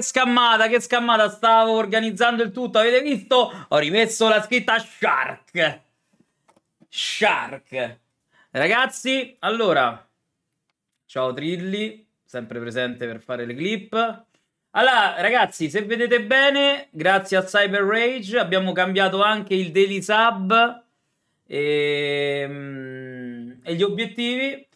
che scammata, che scammata, stavo organizzando il tutto, avete visto? Ho rimesso la scritta Shark. Shark. Ragazzi, allora, ciao Trilli, sempre presente per fare le clip. Allora, ragazzi, se vedete bene, grazie a Cyber Rage abbiamo cambiato anche il daily sub e, ehm, e gli obiettivi.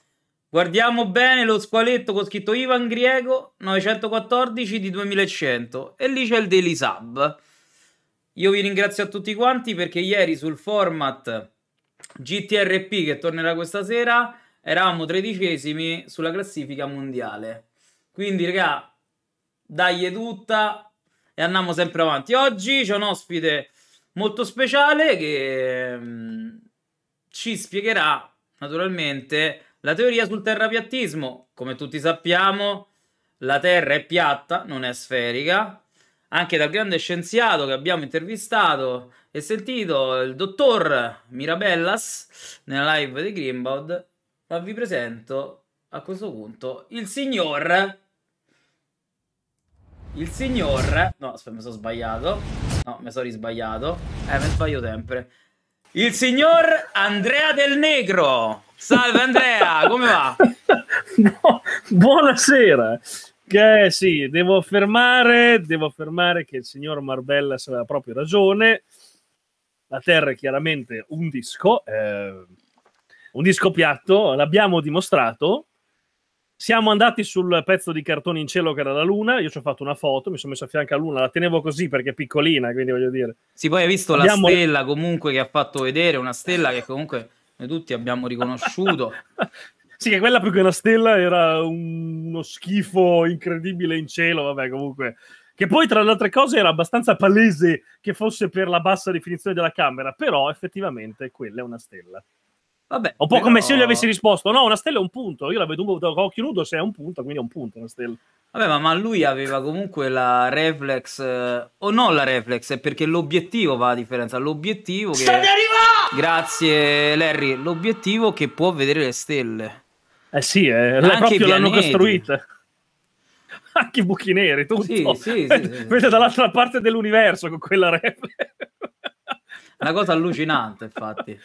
Guardiamo bene lo squaletto con scritto Ivan Griego 914 di 2100 e lì c'è il Daily Sub. Io vi ringrazio a tutti quanti perché ieri sul format GTRP che tornerà questa sera eravamo tredicesimi sulla classifica mondiale. Quindi, raga, dai tutta e andiamo sempre avanti. Oggi c'è un ospite molto speciale che mm, ci spiegherà naturalmente la teoria sul terrapiattismo, come tutti sappiamo, la Terra è piatta, non è sferica. Anche dal grande scienziato che abbiamo intervistato e sentito, il dottor Mirabellas, nella live di Greenbaud, ma vi presento a questo punto il signor... Il signor... No, aspetta, mi sono sbagliato. No, mi sono risbagliato. Eh, mi sbaglio sempre il signor Andrea Del Negro. Salve Andrea, come va? Bu- buonasera. Che eh, sì, devo affermare, devo affermare che il signor Marbella aveva proprio ragione. La Terra è chiaramente un disco, eh, un disco piatto, l'abbiamo dimostrato. Siamo andati sul pezzo di cartone in cielo che era la Luna. Io ci ho fatto una foto, mi sono messo a fianco alla Luna, la tenevo così perché è piccolina, quindi voglio dire. Sì, poi hai visto Andiamo... la stella comunque che ha fatto vedere, una stella che comunque noi tutti abbiamo riconosciuto. sì, che quella più che una stella era uno schifo incredibile in cielo, vabbè, comunque che poi tra le altre cose era abbastanza palese che fosse per la bassa definizione della camera, però effettivamente quella è una stella. Vabbè, un po' però... come se io gli avessi risposto: no, una stella è un punto. Io la vedo un po' occhio nudo se è un punto, quindi è un punto una stella. Vabbè, ma, ma lui aveva comunque la reflex, eh, o non la reflex, è perché l'obiettivo fa la differenza. L'obiettivo che. Sta Grazie, Larry. L'obiettivo che può vedere le stelle. Eh sì, eh, proprio l'hanno costruita. Anche i buchi neri, tutto. Sì, sì, sì, sì. dall'altra parte dell'universo con quella reflex. Una cosa allucinante, infatti.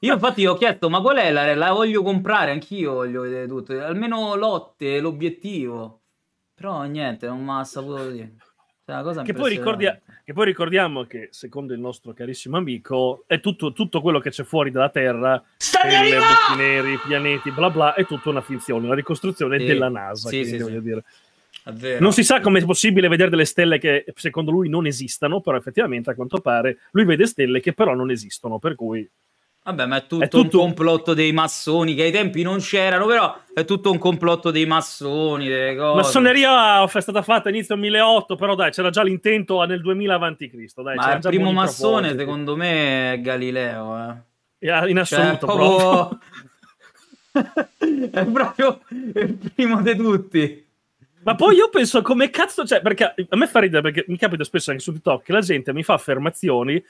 Io infatti ho chiesto, ma qual è la, la voglio comprare, anch'io voglio vedere tutto, almeno lotte, l'obiettivo. Però niente, non mi ha saputo dire. Cioè, che, poi ricordia- che, poi ricordiamo che, secondo il nostro carissimo amico, è tutto, tutto quello che c'è fuori dalla Terra, stelle, buchi neri, pianeti, bla bla, è tutta una finzione, una ricostruzione sì. della NASA. Sì, quindi, sì, voglio dire. Non si sa come è possibile vedere delle stelle che secondo lui non esistano, però effettivamente a quanto pare lui vede stelle che però non esistono, per cui... Vabbè, ma è tutto, è tutto... un complotto dei massoni che ai tempi non c'erano, però è tutto un complotto dei massoni. Delle cose. Massoneria è stata fatta inizio 1008, però dai, c'era già l'intento nel 2000 a.C. Ma il primo massone, propositi. secondo me, è Galileo. Eh. eh in cioè, assoluto, cioè, proprio... è proprio il primo di tutti. Ma poi io penso come cazzo c'è, cioè, perché a me fa ridere, perché mi capita spesso anche su TikTok che la gente mi fa affermazioni,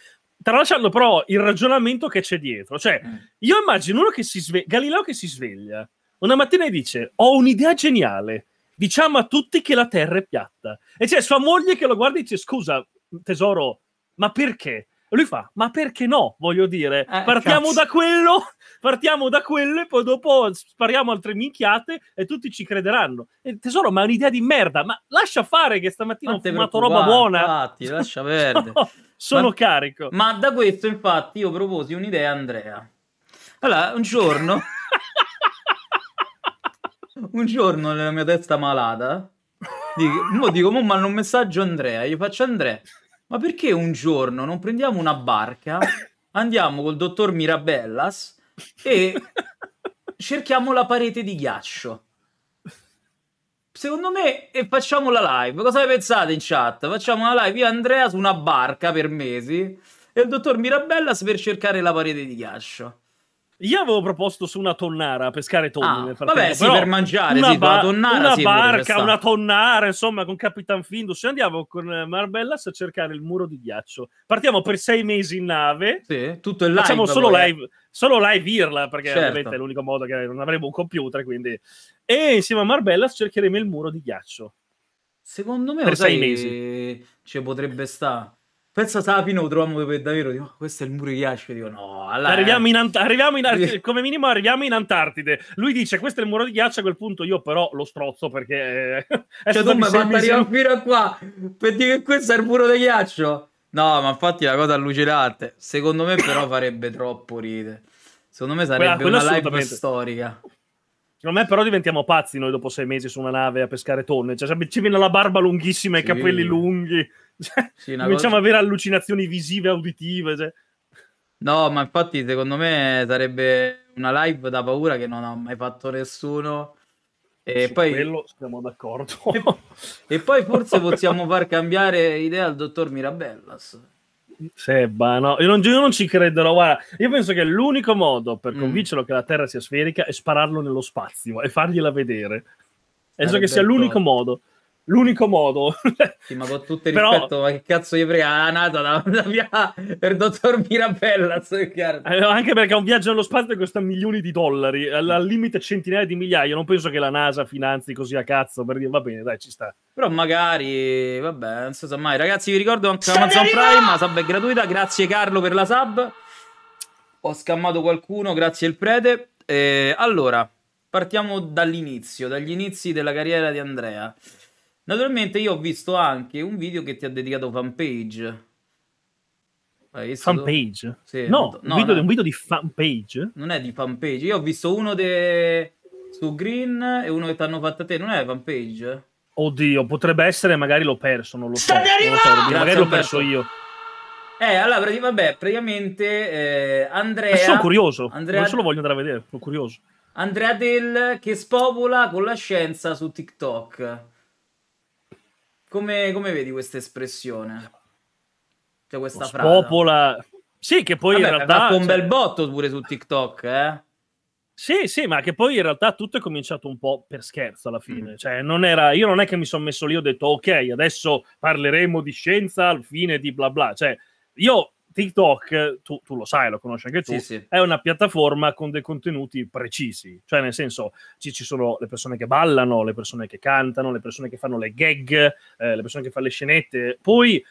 tralasciando però il ragionamento che c'è dietro. Cioè, mm. io immagino uno che si sveglia, Galileo che si sveglia, una mattina e dice, ho un'idea geniale, diciamo a tutti che la Terra è piatta. E c'è sua moglie che lo guarda e dice, scusa tesoro, ma perché? E lui fa, ma perché no? Voglio dire, eh, partiamo cazzo. da quello partiamo da quelle, poi dopo spariamo altre minchiate e tutti ci crederanno. E tesoro, ma è un'idea di merda, ma lascia fare che stamattina ho fumato roba buona. Infatti, lascia perdere. sono, sono ma, carico. Ma da questo, infatti, io proposi un'idea Andrea. Allora, un giorno... un giorno nella mia testa malata dico, mo dico mo mando un messaggio a Andrea gli faccio Andrea ma perché un giorno non prendiamo una barca andiamo col dottor Mirabellas e cerchiamo la parete di ghiaccio. Secondo me, e facciamo la live. Cosa ne pensate in chat? Facciamo una live io e Andrea su una barca per mesi e il dottor Mirabellas per cercare la parete di ghiaccio. Io avevo proposto su una tonnara pescare tonni. Ah, vabbè, sì, per mangiare, una, sì, ba- tonnara, una sì, barca, una tonnara, insomma, con Capitan Findus. Andiamo con eh, Marbellas a cercare il muro di ghiaccio. Partiamo per sei mesi in nave. Sì, tutto il live. Facciamo solo live, solo live Irla, perché certo. ovviamente è l'unico modo che non avremo un computer, quindi... E insieme a Marbellas cercheremo il muro di ghiaccio. Secondo me, per sei mesi. ci potrebbe stare. Pensa Sapino, lo trovavamo davvero, dico, oh, questo è il muro di ghiaccio, dico no, allora... Arriviamo in, Ant- arriviamo in Ar- come minimo arriviamo in Antartide. Lui dice, questo è il muro di ghiaccio, a quel punto io però lo strozzo perché... è eh, cioè tu mi fai arrivare fino a qua per dire che questo è il muro di ghiaccio? No, ma infatti la cosa allucinante, secondo me però farebbe troppo ride Secondo me sarebbe Quella, una live storica. Secondo me, però, diventiamo pazzi noi dopo sei mesi su una nave a pescare tonne. Cioè, ci viene la barba lunghissima, sì. i capelli lunghi. Cioè, sì, cominciamo ad avere allucinazioni visive, e auditive. Cioè. No, ma infatti, secondo me sarebbe una live da paura che non ha mai fatto nessuno. E Su poi, quello siamo d'accordo. e poi forse possiamo far cambiare idea al dottor Mirabellas. Seba, no, io non, io non, ci credo. Guarda, io penso che l'unico modo per mm. convincerlo mm. che la Terra sia sferica è spararlo nello spazio e fargliela vedere. Penso che sia l'unico modo l'unico modo. Sì, ma con tutto il Però... rispetto, ma che cazzo gli frega? È nata da, da via per dottor Mirabella. Eh, anche perché un viaggio allo spazio costa milioni di dollari, al, al, limite centinaia di migliaia. Non penso che la NASA finanzi così a cazzo per dire va bene, dai, ci sta. Però magari, vabbè, non so mai. Ragazzi, vi ricordo anche Stai Amazon arriva! Prime, la sub è gratuita. Grazie Carlo per la sub. Ho scammato qualcuno, grazie il prete. Eh, allora, partiamo dall'inizio, dagli inizi della carriera di Andrea. Naturalmente io ho visto anche un video che ti ha dedicato fanpage. Fanpage? Sì, no, no, un video, no, un video di fanpage. Non è di fanpage. Io ho visto uno de... su Green e uno che ti hanno fatto a te. Non è fanpage? Oddio, potrebbe essere, magari l'ho perso, non lo Stai so. Arrivando! so, magari l'ho perso io. Eh, allora, praticamente, vabbè, praticamente eh, Andrea... Ma eh, sono curioso, Andrea... non solo voglio andare a vedere, sono curioso. Andrea Del che spopola con la scienza su TikTok. Come, come vedi questa espressione? Cioè questa Lo frase? Popola. Sì, che poi Vabbè, in realtà... Ha fatto un cioè bel botto pure su TikTok, eh? Sì, sì, ma che poi in realtà tutto è cominciato un po' per scherzo alla fine. Mm. Cioè, non era, io non è che mi sono messo lì e ho detto, ok, adesso parleremo di scienza al fine di bla bla. Cioè, io TikTok, tu, tu, lo sai, lo conosci anche tu, sì, sì. è una piattaforma con dei contenuti precisi, cioè nel senso ci, ci, sono le persone che ballano, le persone che cantano, le persone che fanno le gag, eh, le persone che fanno le scenette, poi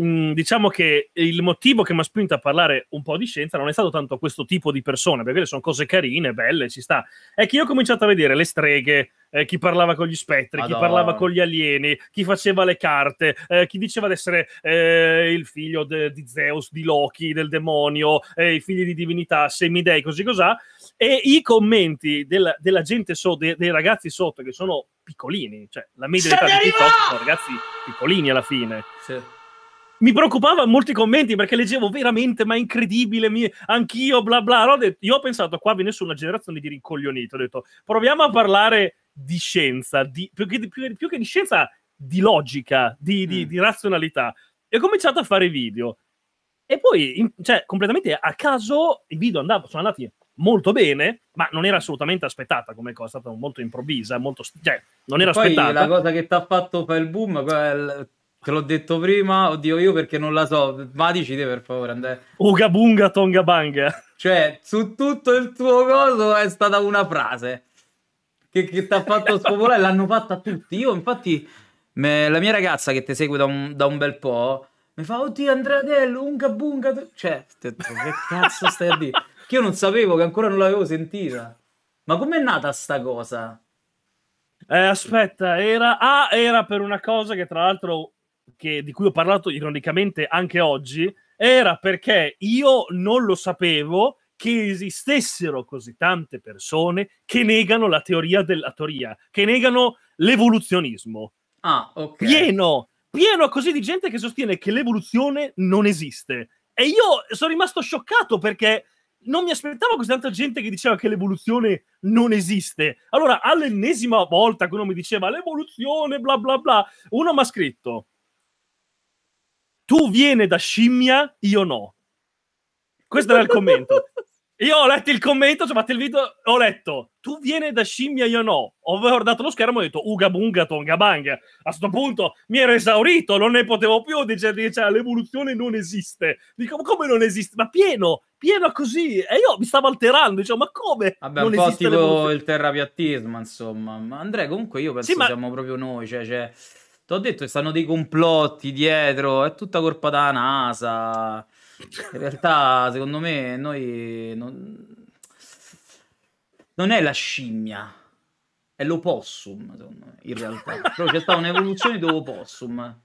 Mm, diciamo che il motivo che mi ha spinto a parlare un po' di scienza non è stato tanto questo tipo di persone, perché sono cose carine, belle, ci sta. È che io ho cominciato a vedere le streghe, eh, chi parlava con gli spettri, Madonna. chi parlava con gli alieni, chi faceva le carte, eh, chi diceva di essere eh, il figlio de- di Zeus, di Loki, del demonio, eh, i figli di divinità, semidei, così cos'ha. E i commenti del- della gente sotto, de- dei ragazzi sotto, che sono piccolini, cioè la media età di TikTok sono ragazzi piccolini alla fine. Sì mi preoccupava molti commenti perché leggevo veramente, ma è incredibile, mi, anch'io, bla bla. ho detto, io ho pensato, qua viene su una generazione di rincoglioniti. Ho detto, proviamo a parlare di scienza, di, più, che, più, più, che, di scienza, di logica, di, di, mm. di, razionalità. E ho cominciato a fare video. E poi, in, cioè, completamente a caso, i video andavo, sono andati molto bene, ma non era assolutamente aspettata come cosa, è stata molto improvvisa, molto, cioè, non era aspettata. La cosa che ti ha fatto fare il boom, quel Te l'ho detto prima, oddio io perché non la so, ma dici te per favore, Andrea. Uga bunga tonga banga. Cioè, su tutto il tuo coso è stata una frase che, che ti ha fatto spopolare, l'hanno fatta tutti. Io infatti, me, la mia ragazza che ti segue da un, da un, bel po', mi fa, oddio Andrea Dello, unga bunga, cioè, che cazzo stai a dire? Che io non sapevo, che ancora non l'avevo sentita. Ma com'è nata sta cosa? Eh, aspetta, era... Ah, era per una cosa che tra l'altro che, di cui ho parlato ironicamente anche oggi, era perché io non lo sapevo che esistessero così tante persone che negano la teoria della teoria, che negano l'evoluzionismo. Ah, ok. Pieno, pieno così di gente che sostiene che l'evoluzione non esiste. E io sono rimasto scioccato perché non mi aspettavo così tanta gente che diceva che l'evoluzione non esiste. Allora, all'ennesima volta che uno mi diceva l'evoluzione, bla bla bla, uno mi ha scritto tu viene da scimmia, io no. Questo era il commento. Io ho letto il commento, ci ho fatto il video, ho letto, tu viene da scimmia, io no. Ho guardato lo schermo e ho detto, uga bunga tonga bang. A questo punto mi ero esaurito, non ne potevo più, dice, dice l'evoluzione non esiste. Dico, ma come non esiste? Ma pieno, pieno così. E io mi stavo alterando, dicevo, ma come? Vabbè, non un po' tipo il terrapiattismo, insomma. Ma Andrea, comunque io penso sì, ma... siamo proprio noi, cioè... cioè... Ti ho detto che stanno dei complotti dietro, è tutta colpa della NASA. In realtà, secondo me, noi... Non, non è la scimmia, è l'opossum, secondo me, in realtà. Però c'è stata un'evoluzione dell'opossum.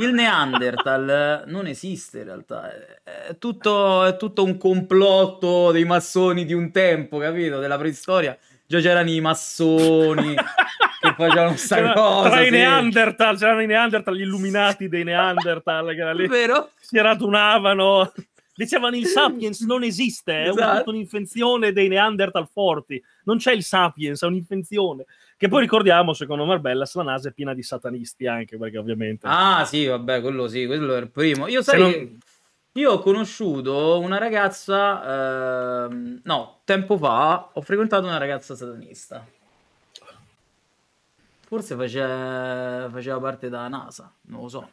Il Neanderthal non esiste in realtà, è tutto, è tutto un complotto dei massoni di un tempo, capito? Della preistoria Già c'erano i massoni che facevano sta c'era, cosa. Tra sì. i Neanderthal, c'erano i Neanderthal, gli illuminati dei Neanderthal che era lì, Vero? si radunavano. Dicevano il sapiens non esiste, è esatto. un'infezione dei Neanderthal forti. Non c'è il sapiens, è un'infezione. Che poi ricordiamo, secondo Marbella, la NASA è piena di satanisti anche, perché ovviamente... Ah sì, vabbè, quello sì, quello è il primo. Io sai... Se non io ho conosciuto una ragazza, ehm, no, tempo fa ho frequentato una ragazza satanista. Forse face... faceva parte della NASA, non lo so.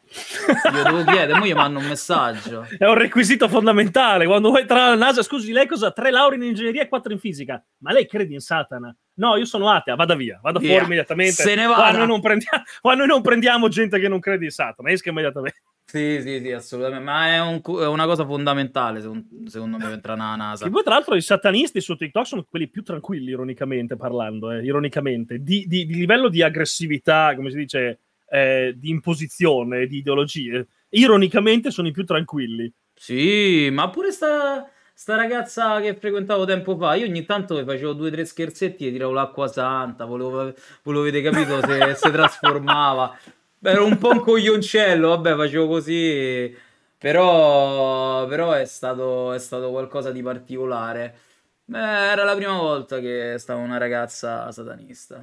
Io devo chiedere, mo gli mando un messaggio. È un requisito fondamentale. Quando vuoi tra la NASA, scusi, lei cosa? Tre lauree in ingegneria e quattro in fisica. Ma lei crede in Satana? No, io sono atea, vada via, vada yeah. fuori immediatamente. Se ne va. Qua, noi non prendiamo gente che non crede in Satana, esca immediatamente. Sì, sì, sì, assolutamente. Ma è, un, è una cosa fondamentale, secondo, me, per entrare nella NASA. E poi, tra l'altro, i satanisti su TikTok sono quelli più tranquilli, ironicamente parlando, eh, ironicamente, di, di, di, livello di aggressività, come si dice, eh, di imposizione, di ideologie. Ironicamente sono i più tranquilli. Sì, ma pure sta, sta ragazza che frequentavo tempo fa, io ogni tanto facevo due o tre scherzetti e tiravo l'acqua santa, volevo, volevo vedere capito se si trasformava ero un po' un coglioncello, vabbè, facevo così. Però, però è, stato, è stato qualcosa di particolare. Beh, era la prima volta che stava una ragazza satanista.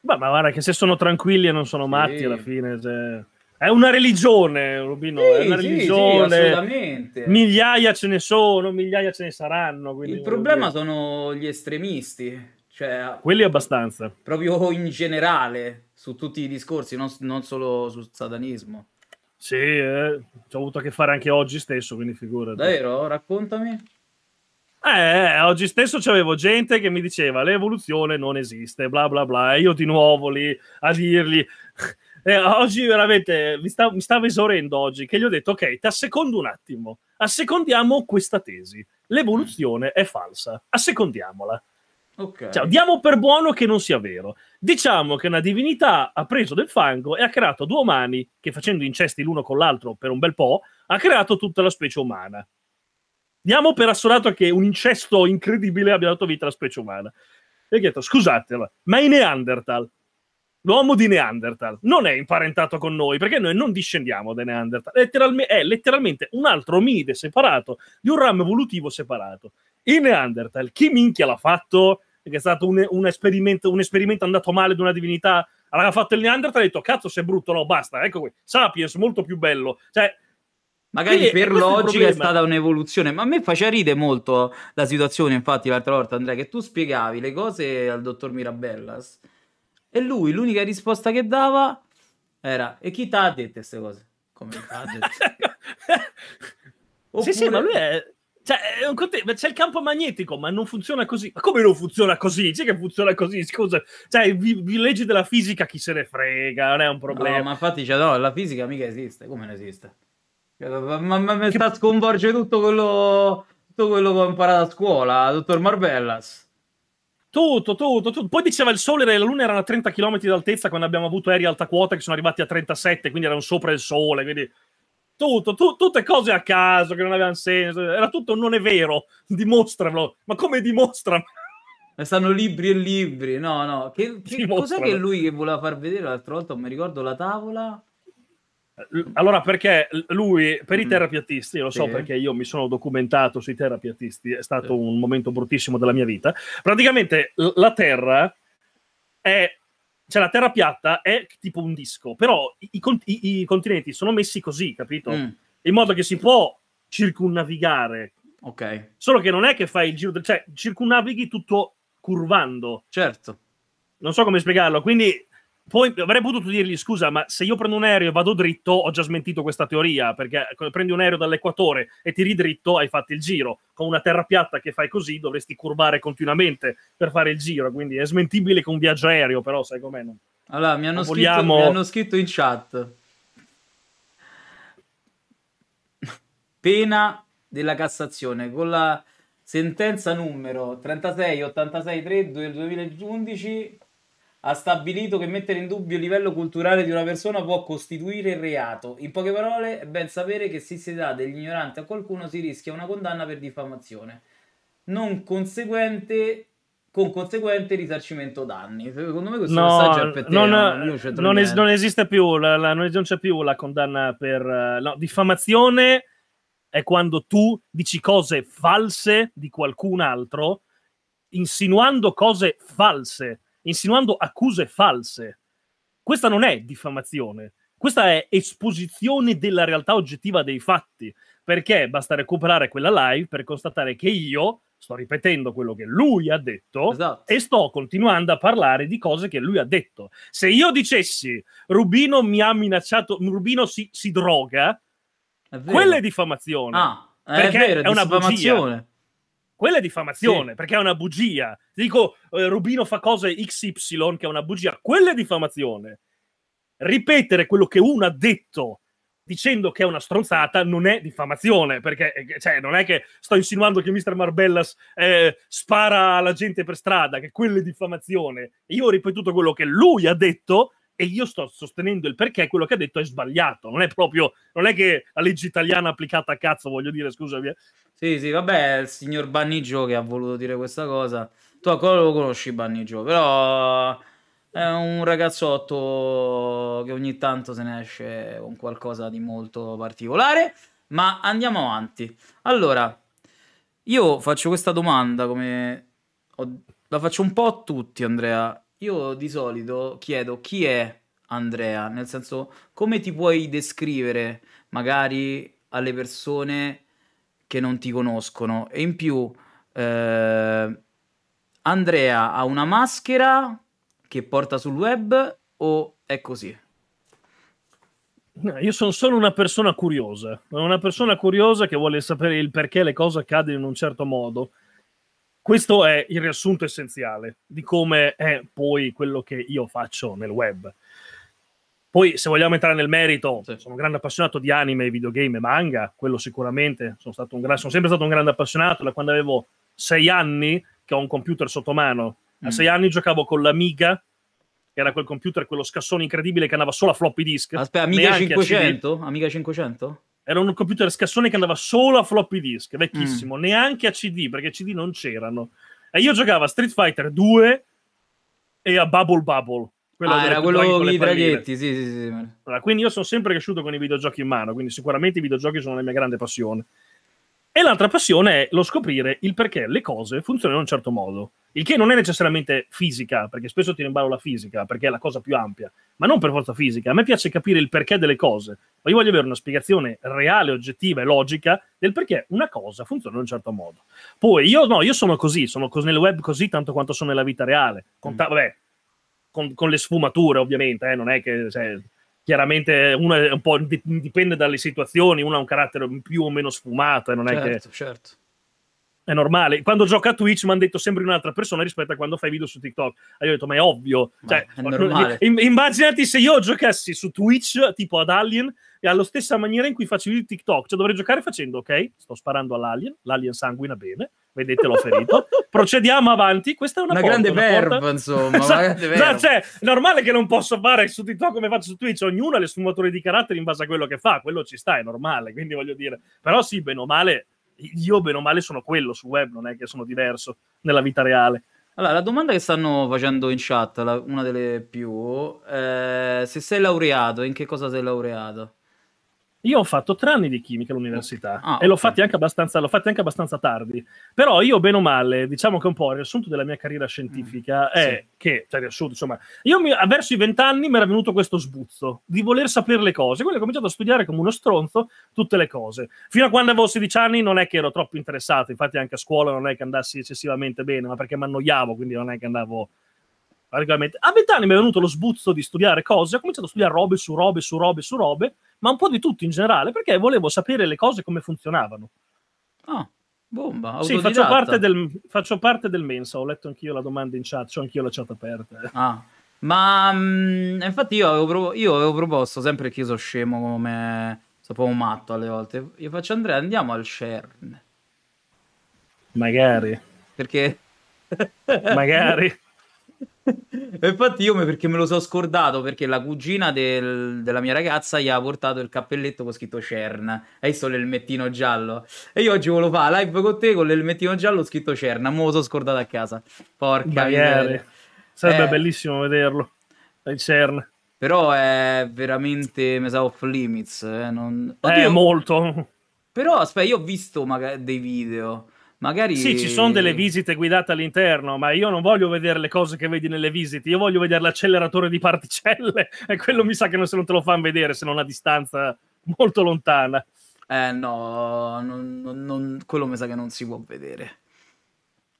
Beh, ma guarda che se sono tranquilli e non sono matti alla fine. Cioè... È una religione, Rubino, sì, è una sì, religione. Sì, migliaia ce ne sono, migliaia ce ne saranno. Il problema sono gli estremisti. Cioè, Quelli abbastanza. Proprio in generale su tutti i discorsi, non, non solo sul satanismo. Sì, eh, ci ho avuto a che fare anche oggi stesso, quindi figurati. Davvero? Raccontami. Eh, eh, oggi stesso c'avevo gente che mi diceva l'evoluzione non esiste, bla bla bla, e io di nuovo lì a dirgli... Eh, oggi veramente mi, sta, mi stava esaurendo oggi che gli ho detto ok, ti assecondo un attimo, assecondiamo questa tesi, l'evoluzione è falsa, assecondiamola Okay. Cioè, diamo per buono che non sia vero. Diciamo che una divinità ha preso del fango e ha creato due umani che, facendo incesti l'uno con l'altro per un bel po', ha creato tutta la specie umana. Diamo per assodato che un incesto incredibile abbia dato vita alla specie umana. E ho detto, scusatela, ma i Neanderthal, l'uomo di Neanderthal, non è imparentato con noi, perché noi non discendiamo da Neanderthal. Letteralme- è letteralmente un altro ominide separato, di un ramo evolutivo separato. I Neanderthal, chi minchia l'ha fatto? perché è stato un, un, esperimento, un esperimento andato male di una divinità Allora ha fatto il Neanderthal e ha detto cazzo se è brutto no basta ecco qui Sapiens molto più bello cioè Magari per logica è, è, stata un'evoluzione, ma a me faceva ride molto la situazione, infatti, l'altra volta, Andrea, che tu spiegavi le cose al dottor Mirabellas e lui l'unica risposta che dava era: E chi ti ha detto queste cose? Come ha detto? Oppure... Sì, sì, ma lui è cioè, c'è il campo magnetico, ma non funziona così. Ma come non funziona così? C'è che funziona così, scusa. Cioè, vi, vi leggi della fisica, chi se ne frega, non è un problema. No, ma infatti, cioè, no, la fisica mica esiste. Come non esiste? Cioè, ma, mi che... sta a sconvolgere tutto quello, tutto quello che ho imparato a scuola, dottor Marbellas. Tutto, tutto, tutto. Poi diceva il Sole e la Luna erano a 30 km d'altezza quando abbiamo avuto aerei alta quota che sono arrivati a 37, quindi erano sopra il Sole, quindi tutto, tu, tutte cose a caso che non avevano senso, era tutto non è vero, dimostralo, ma come dimostra? Eh, stanno libri e libri, no, no, che, che cos'è che lui che voleva far vedere l'altra volta, mi ricordo la tavola... Eh, allora, perché lui, per i mm. terapeutisti, lo so perché io mi sono documentato sui terapeutisti, è stato sì. un momento bruttissimo della mia vita, praticamente la Terra è cioè la Terra piatta è tipo un disco, però i, i, i continenti sono messi così, capito? Mm. In modo che si può circunnavigare. Ok. Solo che non è che fai il giro, del, cioè circunnavighi tutto curvando. Certo. Non so come spiegarlo, quindi poi avrei potuto dirgli: scusa, ma se io prendo un aereo e vado dritto, ho già smentito questa teoria. Perché eh, prendi un aereo dall'equatore e tiri dritto, hai fatto il giro. Con una terra piatta che fai così, dovresti curvare continuamente per fare il giro. Quindi è smentibile con un viaggio aereo, però, sai com'è. Non... Allora, mi hanno, non scritto, mi hanno scritto in chat. Pena della Cassazione con la sentenza numero 36 3 del 2011 ha stabilito che mettere in dubbio il livello culturale di una persona può costituire reato. In poche parole, è ben sapere che se si dà dell'ignorante a qualcuno si rischia una condanna per diffamazione, non conseguente con conseguente risarcimento danni. Secondo me questo no, messaggio è per non, non, non, es- non, esiste più, la, la, non c'è più la condanna per no, diffamazione è quando tu dici cose false di qualcun altro insinuando cose false insinuando accuse false. Questa non è diffamazione, questa è esposizione della realtà oggettiva dei fatti, perché basta recuperare quella live per constatare che io sto ripetendo quello che lui ha detto esatto. e sto continuando a parlare di cose che lui ha detto. Se io dicessi Rubino mi ha minacciato, Rubino si, si droga, è quella è diffamazione. Ah, è perché vero, è, una diffamazione. Bugia quella è diffamazione sì. perché è una bugia. Dico eh, Rubino fa cose XY che è una bugia, quella è diffamazione. Ripetere quello che uno ha detto dicendo che è una stronzata non è diffamazione, perché eh, cioè, non è che sto insinuando che Mr. Marbellas eh, spara alla gente per strada, che quella è diffamazione. Io ho ripetuto quello che lui ha detto e io sto sostenendo il perché quello che ha detto è sbagliato. Non è proprio, non è che la legge italiana applicata a cazzo, voglio dire, scusami. Eh. Sì, sì, vabbè, è il signor Bannigio che ha voluto dire questa cosa. Tu ancora lo conosci Bannigio, però è un ragazzotto che ogni tanto se ne esce con qualcosa di molto particolare. Ma andiamo avanti. Allora, io faccio questa domanda come... Ho... La faccio un po' a tutti, Andrea io di solito chiedo chi è Andrea, nel senso come ti puoi descrivere magari alle persone che non ti conoscono e in più eh, Andrea ha una maschera che porta sul web o è così? No, io sono solo una persona curiosa, una persona curiosa che vuole sapere il perché le cose accadono in un certo modo questo è il riassunto essenziale di come è poi quello che io faccio nel web. Poi, se vogliamo entrare nel merito, sì. sono un grande appassionato di anime, videogame e manga, quello sicuramente. Sono, stato un gra- sono sempre stato un grande appassionato da quando avevo sei anni che ho un computer sotto mano. A mm. sei anni giocavo con l'Amiga, che era quel computer, quello scassone incredibile che andava solo a floppy disk. Aspetta, Amiga 500? Amiga 500? era un computer scassone che andava solo a floppy disk, mm. vecchissimo, mm. neanche a CD perché CD non c'erano. E io giocavo a Street Fighter 2 e a Bubble Bubble. Ah, era quello con i draghetti, sì, sì, sì. Allora, quindi io sono sempre cresciuto con i videogiochi in mano, quindi sicuramente i videogiochi sono la mia grande passione. E l'altra passione è lo scoprire il perché le cose funzionano in un certo modo, il che non è necessariamente fisica, perché spesso tiro in ballo la fisica, perché è la cosa più ampia, ma non per forza fisica. A me piace capire il perché delle cose, ma io voglio avere una spiegazione reale, oggettiva e logica del perché una cosa funziona in un certo modo. Poi io, no, io sono così, sono cos- nel web così tanto quanto sono nella vita reale, con, ta- mm. vabbè, con, con le sfumature ovviamente, eh, non è che... Cioè, chiaramente uno è un po' dipende dalle situazioni, uno ha un carattere più o meno sfumato e eh, non certo, è che certo, certo. È normale. Quando gioca a Twitch mi hanno detto sempre un'altra persona rispetto a quando fai video su TikTok. Allora ho detto, ma è ovvio. Ma cioè, è immaginati se io giocassi su Twitch, tipo ad Alien, e alla stessa maniera in cui faccio video TikTok. Cioè dovrei giocare facendo, ok, sto sparando all'Alien, l'Alien sanguina bene, vedete l'ho ferito. Procediamo avanti, questa è una, una porta, grande una verve, porta... insomma. esatto. grande verve. Cioè, normale che non posso fare su TikTok come faccio su Twitch, ognuno ha le sfumature di carattere in base a quello che fa, quello ci sta, è normale, quindi voglio dire, però sì, bene o male, io bene o male sono quello sul web, non è che sono diverso nella vita reale. Allora, la domanda che stanno facendo in chat, la, una delle più, eh, se sei laureato, in che cosa sei laureato? Io ho fatto tre anni di chimica all'università ah, e l'ho, okay. fatti anche abbastanza, l'ho fatti anche abbastanza tardi. Però io, bene o male, diciamo che un po' il riassunto della mia carriera scientifica mm, è sì. che, cioè, riassunto, insomma, io mi, verso i vent'anni mi era venuto questo sbuzzo di voler sapere le cose. Quindi ho cominciato a studiare come uno stronzo tutte le cose. Fino a quando avevo 16 anni non è che ero troppo interessato, infatti anche a scuola non è che andassi eccessivamente bene, ma perché mi annoiavo, quindi non è che andavo praticamente. A vent'anni mi è venuto lo sbuzzo di studiare cose, ho cominciato a studiare robe su robe su robe su robe, ma un po' di tutto in generale, perché volevo sapere le cose come funzionavano. Ah, oh, bomba. Sì, faccio parte, del, faccio parte del mensa, ho letto anch'io la domanda in chat, ho anch'io la chat aperta. Ah. Ma mh, mm, infatti io avevo, provo- io avevo, proposto, sempre che io sono scemo come... Sapevo un matto alle volte. Io faccio Andrea, andiamo al CERN. Magari. Perché? Magari infatti io perché me lo so scordato perché la cugina del, della mia ragazza gli ha portato il cappelletto con scritto CERN e io sto l'elmettino giallo e io oggi volevo fare live con te con l'elmettino giallo scritto CERN me lo so scordato a casa porca miseria sarebbe eh, bellissimo vederlo il CERN però è veramente mi off limits eh, non... Oddio, eh molto però aspetta io ho visto magari dei video Magari... Sì, ci sono delle visite guidate all'interno, ma io non voglio vedere le cose che vedi nelle visite, io voglio vedere l'acceleratore di particelle e quello mi sa che non se non te lo fanno vedere se non a distanza molto lontana. Eh no, non, non, quello mi sa che non si può vedere.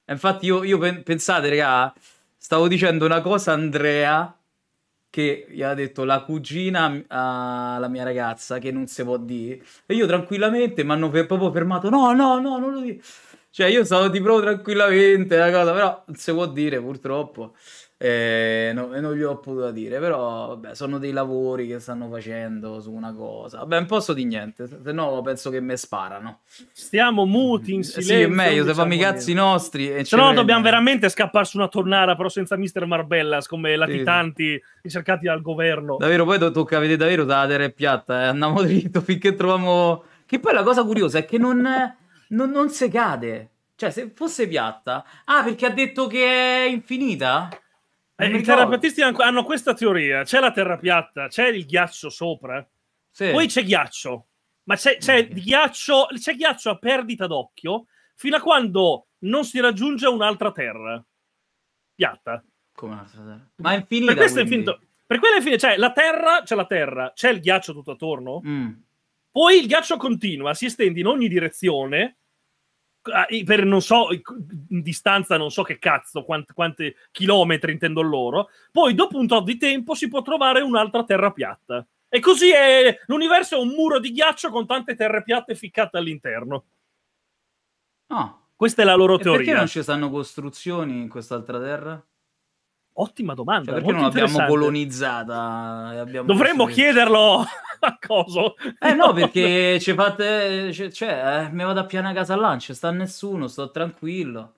Infatti io, io pen- pensate, raga, stavo dicendo una cosa a Andrea che gli ha detto la cugina alla mia ragazza che non si può dire e io tranquillamente mi hanno proprio fermato no no no non lo dico cioè, io stavo di pro tranquillamente la cosa, però non si può dire purtroppo. eh, no, non gli ho potuto dire, però vabbè, sono dei lavori che stanno facendo su una cosa. Vabbè, non posso di niente, se no penso che me sparano. Stiamo muti in silenzio. Eh, sì, è meglio, se diciamo fammi i cazzi nostri. E se no, dobbiamo veramente scappare su una tornara, però senza Mister Marbellas, come latitanti sì, cercati dal governo. Davvero, poi tocca vedere davvero da terra è piatta, eh. andiamo dritto finché troviamo... Che poi la cosa curiosa è che non non, non si cade. Cioè, se fosse piatta... Ah, perché ha detto che è infinita? Eh, I terrapiattisti hanno questa teoria. C'è la terra piatta, c'è il ghiaccio sopra, sì. poi c'è ghiaccio. Ma c'è, c'è, mm. ghiaccio, c'è ghiaccio a perdita d'occhio fino a quando non si raggiunge un'altra terra piatta. Come un'altra terra? Ma è infinita. Per questo è infinito. Per quello è infinito. Cioè, la terra, c'è la terra, c'è il ghiaccio tutto attorno. Mm. Poi il ghiaccio continua, si estende in ogni direzione Ah, per non so in distanza non so che cazzo quanti, quanti chilometri intendo loro poi dopo un tot di tempo si può trovare un'altra terra piatta e così è l'universo è un muro di ghiaccio con tante terre piatte ficcate all'interno No. Ah. questa è la loro e teoria perché non ci stanno costruzioni in quest'altra terra? Ottima domanda. Cioè, perché non l'abbiamo colonizzata? Eh, abbiamo Dovremmo costruito. chiederlo a coso. Eh no, perché ci fate... Cioè, cioè eh, mi vado a piano a casa là, non ci sta nessuno, sto tranquillo.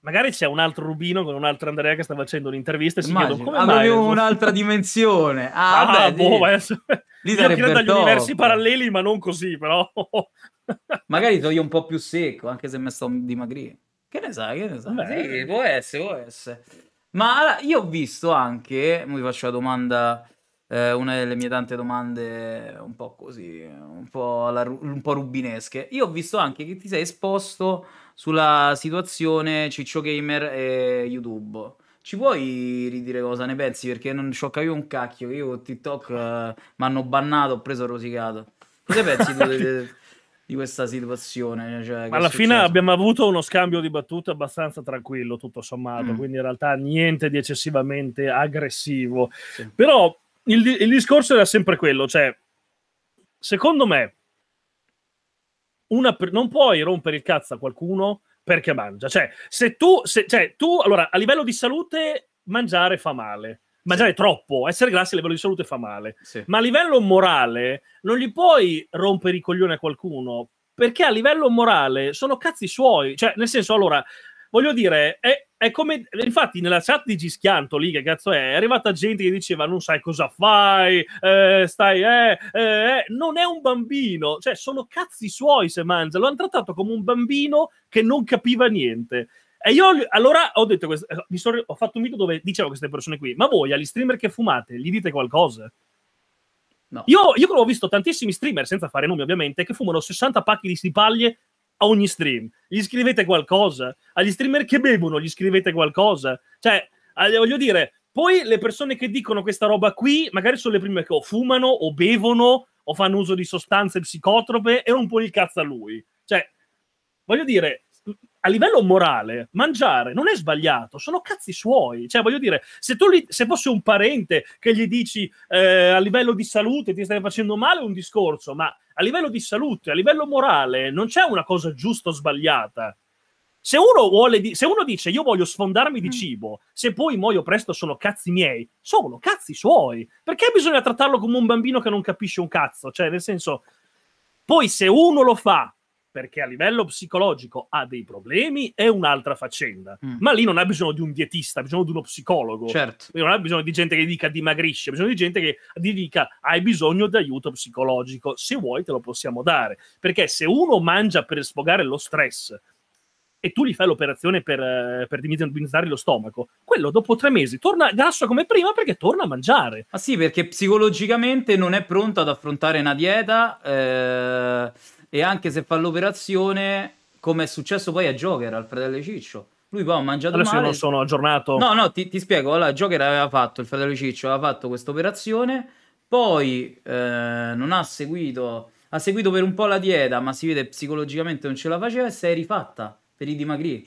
Magari c'è un altro Rubino con un altro Andrea che sta facendo un'intervista e si chiedono come Avevo mai... un'altra dimensione. Ah, ah vabbè, boh, lì, lì sarebbe dagli top. universi paralleli, ma non così, però. Magari toglie un po' più secco, anche se mi sto dimagrire. Che ne sai, che ne sai? sì, può essere, può essere. Ma io ho visto anche, vi faccio la domanda, eh, una delle mie tante domande un po' così, un po, alla, un po', rubinesche. Io ho visto anche che ti sei esposto sulla situazione Ciccio Gamer e YouTube. Ci puoi ridire cosa ne pensi? Perché non ci ho capito un cacchio. Io TikTok eh, mi hanno bannato, ho preso rosicato. Cosa pensi tu? di questa situazione. Cioè, alla fine abbiamo avuto uno scambio di battute abbastanza tranquillo, tutto sommato, mm. quindi in realtà niente di eccessivamente aggressivo. Sì. Però il, il, discorso era sempre quello, cioè, secondo me, una, non puoi rompere il cazzo a qualcuno perché mangia. Cioè, se tu, se, cioè, tu, allora, a livello di salute, mangiare fa male mangiare troppo, essere grassi a livello di salute fa male. Sì. Ma a livello morale non gli puoi rompere i coglioni a qualcuno, perché a livello morale sono cazzi suoi. Cioè, nel senso, allora, voglio dire, è, è come... Infatti nella chat di Gischianto, lì, che cazzo è, è arrivata gente che diceva non sai cosa fai, eh, stai... Eh, eh, eh. non è un bambino, cioè sono cazzi suoi se mangia. Lo hanno trattato come un bambino che non capiva niente. E io allora ho detto questo, eh, sono, ho fatto un video dove dicevo queste persone qui, ma voi agli streamer che fumate, gli dite qualcosa? No. Io, io ho visto tantissimi streamer, senza fare nomi ovviamente, che fumano 60 pacchi di stipaglie a ogni stream. Gli scrivete qualcosa. Agli streamer che bevono, gli scrivete qualcosa. Cioè, eh, voglio dire, poi le persone che dicono questa roba qui, magari sono le prime che o fumano, o bevono, o fanno uso di sostanze psicotrope, e un po' il cazzo a lui. Cioè, voglio dire, a livello morale, mangiare non è sbagliato, sono cazzi suoi. Cioè, voglio dire, se, tu li, se fossi un parente che gli dici eh, a livello di salute ti stai facendo male, un discorso, ma a livello di salute, a livello morale, non c'è una cosa giusta o sbagliata. Se uno, vuole, se uno dice io voglio sfondarmi di mm. cibo, se poi muoio presto sono cazzi miei, sono cazzi suoi. Perché bisogna trattarlo come un bambino che non capisce un cazzo? Cioè, nel senso, poi se uno lo fa perché a livello psicologico ha dei problemi, è un'altra faccenda. Mm. Ma lì non ha bisogno di un dietista, ha bisogno di uno psicologo. Certo. Non ha bisogno di gente che dica dimagrisce, ha bisogno di gente che dica hai bisogno di aiuto psicologico. Se vuoi te lo possiamo dare. Perché se uno mangia per sfogare lo stress e tu gli fai l'operazione per, eh, per diminuire lo stomaco, quello dopo tre mesi torna grasso come prima perché torna a mangiare. Ah sì, perché psicologicamente non è pronto ad affrontare una dieta... Eh e anche se fa l'operazione, come è successo poi a Joker, al fratello Ciccio, lui poi ha mangiato Adesso male. Adesso non sono aggiornato. No, no, ti, ti, spiego. Allora, Joker aveva fatto, il fratello Ciccio aveva fatto questa operazione, poi eh, non ha seguito, ha seguito per un po' la dieta, ma si vede psicologicamente non ce la faceva e si è rifatta per i dimagri.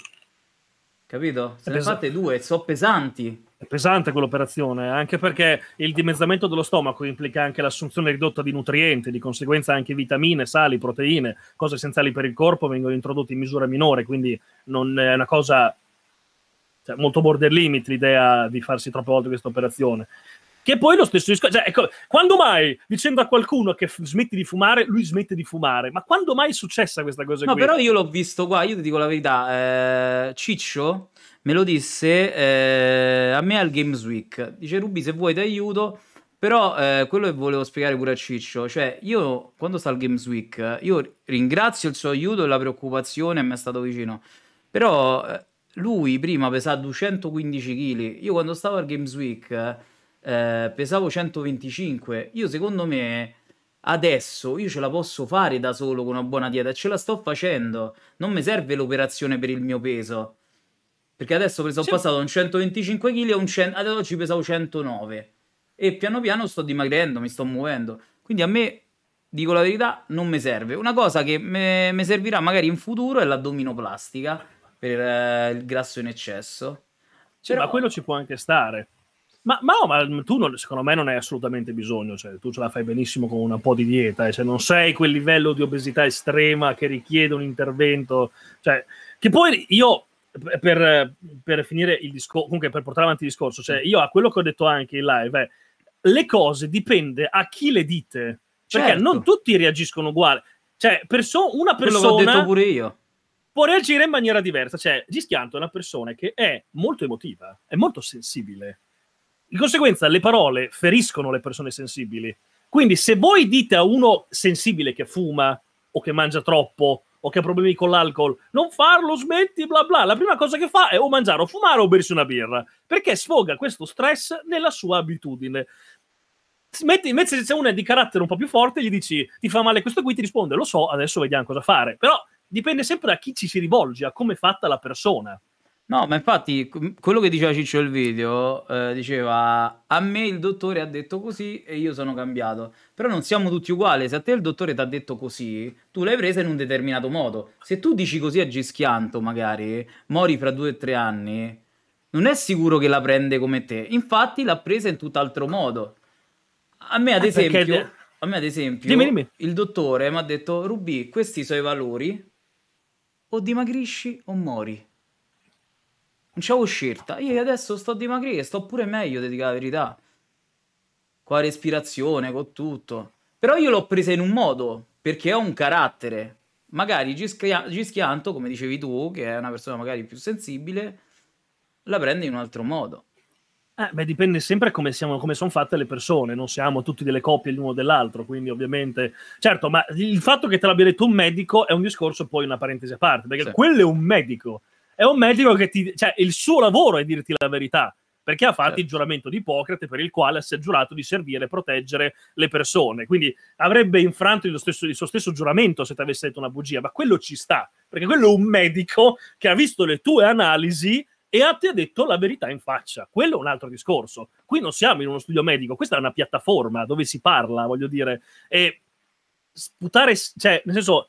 Capito? Se ne pesa- fatte due, so pesanti. È pesante quell'operazione, anche perché il dimezzamento dello stomaco implica anche l'assunzione ridotta di nutrienti, di conseguenza anche vitamine, sali, proteine, cose essenziali per il corpo vengono introdotte in misura minore, quindi non è una cosa cioè, molto border limit l'idea di farsi troppe volte questa operazione. Che poi lo stesso discorso, cioè, ecco, quando mai dicendo a qualcuno che f- smetti di fumare, lui smette di fumare? Ma quando mai è successa questa cosa? No, qui? però io l'ho visto qua, io ti dico la verità, eh, Ciccio me lo disse eh, a me al Games Week. Dice Ruby, se vuoi ti aiuto. Però eh, quello che volevo spiegare pure a Ciccio, cioè io quando sta al Games Week, io ringrazio il suo aiuto e la preoccupazione, mi è stato vicino. Però eh, lui prima pesava 215 kg, io quando stavo al Games Week eh, pesavo 125. Io secondo me adesso io ce la posso fare da solo con una buona dieta e ce la sto facendo. Non mi serve l'operazione per il mio peso. Perché adesso sono C'è... passato da un 125 kg a un 100, adesso ci pesavo 109 e piano piano sto dimagrendo, mi sto muovendo. Quindi a me, dico la verità, non mi serve. Una cosa che mi servirà magari in futuro è l'addominoplastica per eh, il grasso in eccesso. Cioè, Però... ma quello ci può anche stare. Ma, ma, no, ma tu non, secondo me non hai assolutamente bisogno, cioè, tu ce la fai benissimo con un po' di dieta, eh, cioè, non sei quel livello di obesità estrema che richiede un intervento, cioè, che poi io per, per, finire il discorso, comunque per portare avanti il discorso, cioè io a quello che ho detto anche in live è le cose dipende a chi le dite, perché certo. non tutti reagiscono uguali. Cioè, perso- una persona può reagire in maniera diversa. Cioè, Gischianto è una persona che è molto emotiva, è molto sensibile. Di conseguenza, le parole feriscono le persone sensibili. Quindi, se voi dite a uno sensibile che fuma o che mangia troppo o che ha problemi con l'alcol, non farlo, smetti, bla bla. La prima cosa che fa è o mangiare o fumare o bersi una birra, perché sfoga questo stress nella sua abitudine. Metti, invece se c'è uno è di carattere un po' più forte, gli dici ti fa male questo qui, ti risponde lo so, adesso vediamo cosa fare. Però dipende sempre da chi ci si rivolge, a come è fatta la persona. No, ma infatti quello che diceva Ciccio il video eh, diceva a me il dottore ha detto così e io sono cambiato. Però non siamo tutti uguali, se a te il dottore ti ha detto così, tu l'hai presa in un determinato modo. Se tu dici così a Gischianto magari, mori fra due o tre anni, non è sicuro che la prende come te. Infatti l'ha presa in tutt'altro modo. A me ad eh, esempio, Perché... a me ad esempio dimmi, dimmi. il dottore mi ha detto Rubì, questi sono i valori, o dimagrisci o mori. Non c'avevo scelta. Io adesso sto dimagrire, sto pure meglio, ti dico la verità. Con la respirazione, con tutto. Però io l'ho presa in un modo, perché ho un carattere. Magari Gischianto, come dicevi tu, che è una persona magari più sensibile, la prende in un altro modo. Eh, beh, dipende sempre come, siamo, come sono fatte le persone, non siamo tutti delle coppie l'uno dell'altro, quindi ovviamente... Certo, ma il fatto che te l'abbia detto un medico è un discorso poi una parentesi a parte, perché sì. quello è un medico è un medico che ti... cioè il suo lavoro è dirti la verità, perché ha fatto certo. il giuramento di Ippocrate per il quale si è giurato di servire e proteggere le persone. Quindi avrebbe infranto il, stesso, il, suo stesso giuramento se ti avesse detto una bugia, ma quello ci sta, perché quello è un medico che ha visto le tue analisi e ha, ti ha detto la verità in faccia. Quello è un altro discorso. Qui non siamo in uno studio medico, questa è una piattaforma dove si parla, voglio dire, e sputare, cioè, nel senso,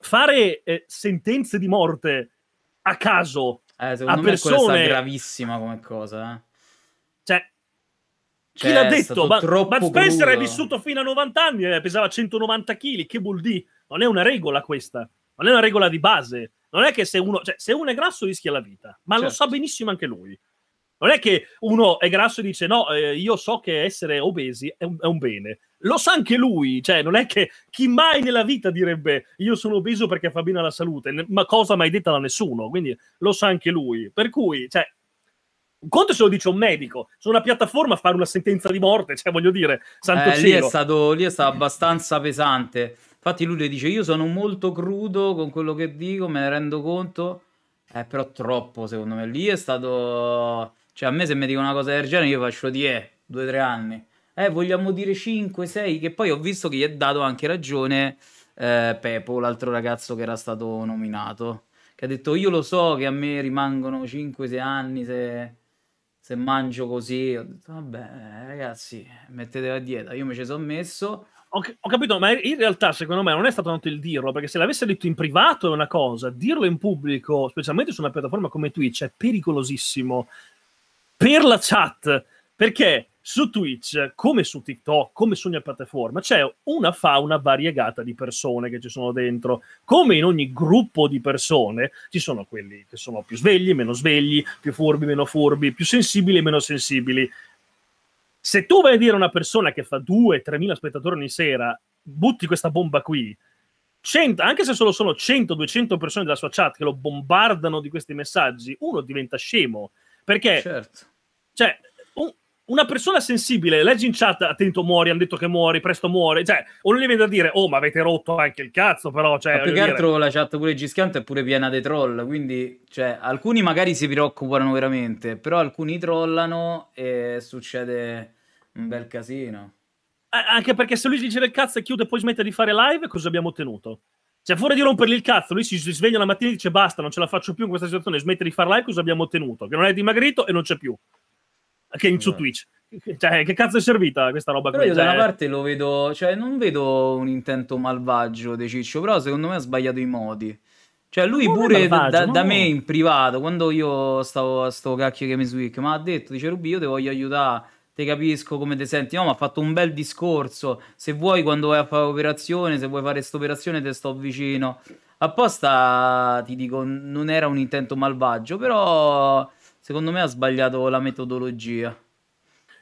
fare eh, sentenze di morte a caso eh, a persone. È gravissima come cosa. Cioè, cioè, chi cioè, l'ha detto? Ma, Bud Spencer crudo. è vissuto fino a 90 anni e pesava 190 kg. Che vuol dire? Non è una regola questa, non è una regola di base. Non è che se uno, cioè, se uno è grasso rischia la vita, ma certo. lo sa benissimo anche lui. Non è che uno è grasso e dice no, eh, io so che essere obesi è un, è un, bene. Lo sa anche lui, cioè non è che chi mai nella vita direbbe io sono obeso perché fa bene alla salute, ma cosa mai detta da nessuno, quindi lo sa anche lui. Per cui, cioè, un conto se lo dice un medico, su una piattaforma fare una sentenza di morte, cioè voglio dire, santo eh, cielo. Lì è, stato, lì è stato abbastanza pesante. Infatti lui le dice io sono molto crudo con quello che dico, me ne rendo conto. Eh, però troppo, secondo me. Lì è stato cioè, a me se mi dicono una cosa del genere, io faccio 10, 2-3 eh, anni. Eh, vogliamo dire 5, 6, che poi ho visto che gli è dato anche ragione eh, Pepo, l'altro ragazzo che era stato nominato, che ha detto io lo so che a me rimangono 5-6 anni se, se, mangio così. Ho detto, vabbè, ragazzi, mettete la dieta. Io mi ci sono messo, ho, capito, ma in realtà secondo me non è stato tanto il dirlo, perché se l'avesse detto in privato è una cosa, dirlo in pubblico, specialmente su una piattaforma come Twitch, è pericolosissimo per la chat, perché su Twitch, come su TikTok, come su ogni piattaforma, c'è una fauna variegata di persone che ci sono dentro. Come in ogni gruppo di persone, ci sono quelli che sono più svegli, meno svegli, più furbi, meno furbi, più sensibili, meno sensibili. Se tu vai a dire a una persona che fa 2-3 mila spettatori ogni sera, butti questa bomba qui, 100, anche se solo sono 100-200 persone della sua chat che lo bombardano di questi messaggi, uno diventa scemo perché, certo. cioè, un, una persona sensibile, legge in chat, attento muori, hanno detto che muori, presto muore, cioè, o non gli viene da dire, oh, ma avete rotto anche il cazzo, però, cioè... Ma più che dire... altro la chat pure Gischiante è pure piena di troll, quindi, cioè, alcuni magari si preoccupano veramente, però alcuni trollano e succede un bel casino. Eh, anche perché se lui dice del cazzo e chiude e poi smette di fare live, cosa abbiamo ottenuto? Cioè, fuori di rompergli il cazzo, lui si sveglia la mattina e dice basta, non ce la faccio più in questa situazione, smette di fare live, cosa abbiamo ottenuto? Che non è dimagrito e non c'è più. Che in su eh. Twitch. Cioè, che cazzo è servita questa roba però qui? Io cioè... da una cioè, parte lo vedo, cioè, non vedo un intento malvagio di Ciccio, però secondo me ha sbagliato i modi. Cioè, lui non pure malvagio, da, no, da me in privato, quando io stavo a sto cacchio Games Week, mi ha detto, dice Rubio, io ti voglio aiutare ti capisco come ti senti. No, ma ha fatto un bel discorso. Se vuoi, quando vai a fare operazione, se vuoi fare questa operazione, te sto vicino. Apposta, ti dico, non era un intento malvagio, però secondo me ha sbagliato la metodologia.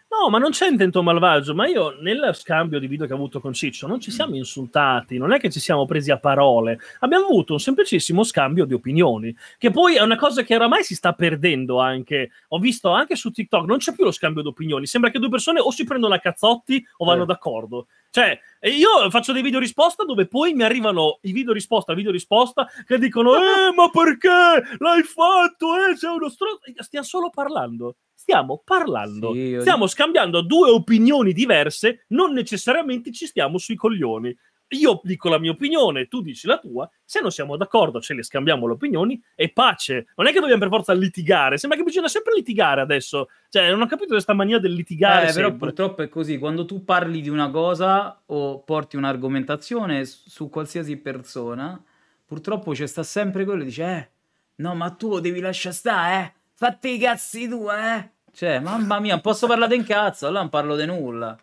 No, ma non c'è intento malvagio, ma io nel scambio di video che ho avuto con Ciccio non ci mm. siamo insultati, non è che ci siamo presi a parole, abbiamo avuto un semplicissimo scambio di opinioni, che poi è una cosa che oramai si sta perdendo anche, ho visto anche su TikTok, non c'è più lo scambio di opinioni, sembra che due persone o si prendono a cazzotti o vanno eh. d'accordo, cioè, io faccio dei video risposta dove poi mi arrivano i video risposta, video risposta, che dicono, eh, ma perché l'hai fatto? Eh, c'è uno stronzo. Stiamo solo parlando. Stiamo parlando. Sì, io... Stiamo scambiando due opinioni diverse, non necessariamente ci stiamo sui coglioni io dico la mia opinione, tu dici la tua, se non siamo d'accordo ce le scambiamo le opinioni e pace. Non è che dobbiamo per forza litigare, sembra che bisogna sempre litigare adesso. Cioè, non ho capito questa mania del litigare. Eh, però purtroppo è così, quando tu parli di una cosa o porti un'argomentazione su qualsiasi persona, purtroppo c'è sta sempre quello che dice, eh, no ma tu devi lasciare stare, eh, fatti i cazzi tu, eh. Cioè, mamma mia, posso parlare in cazzo, allora non parlo di nulla.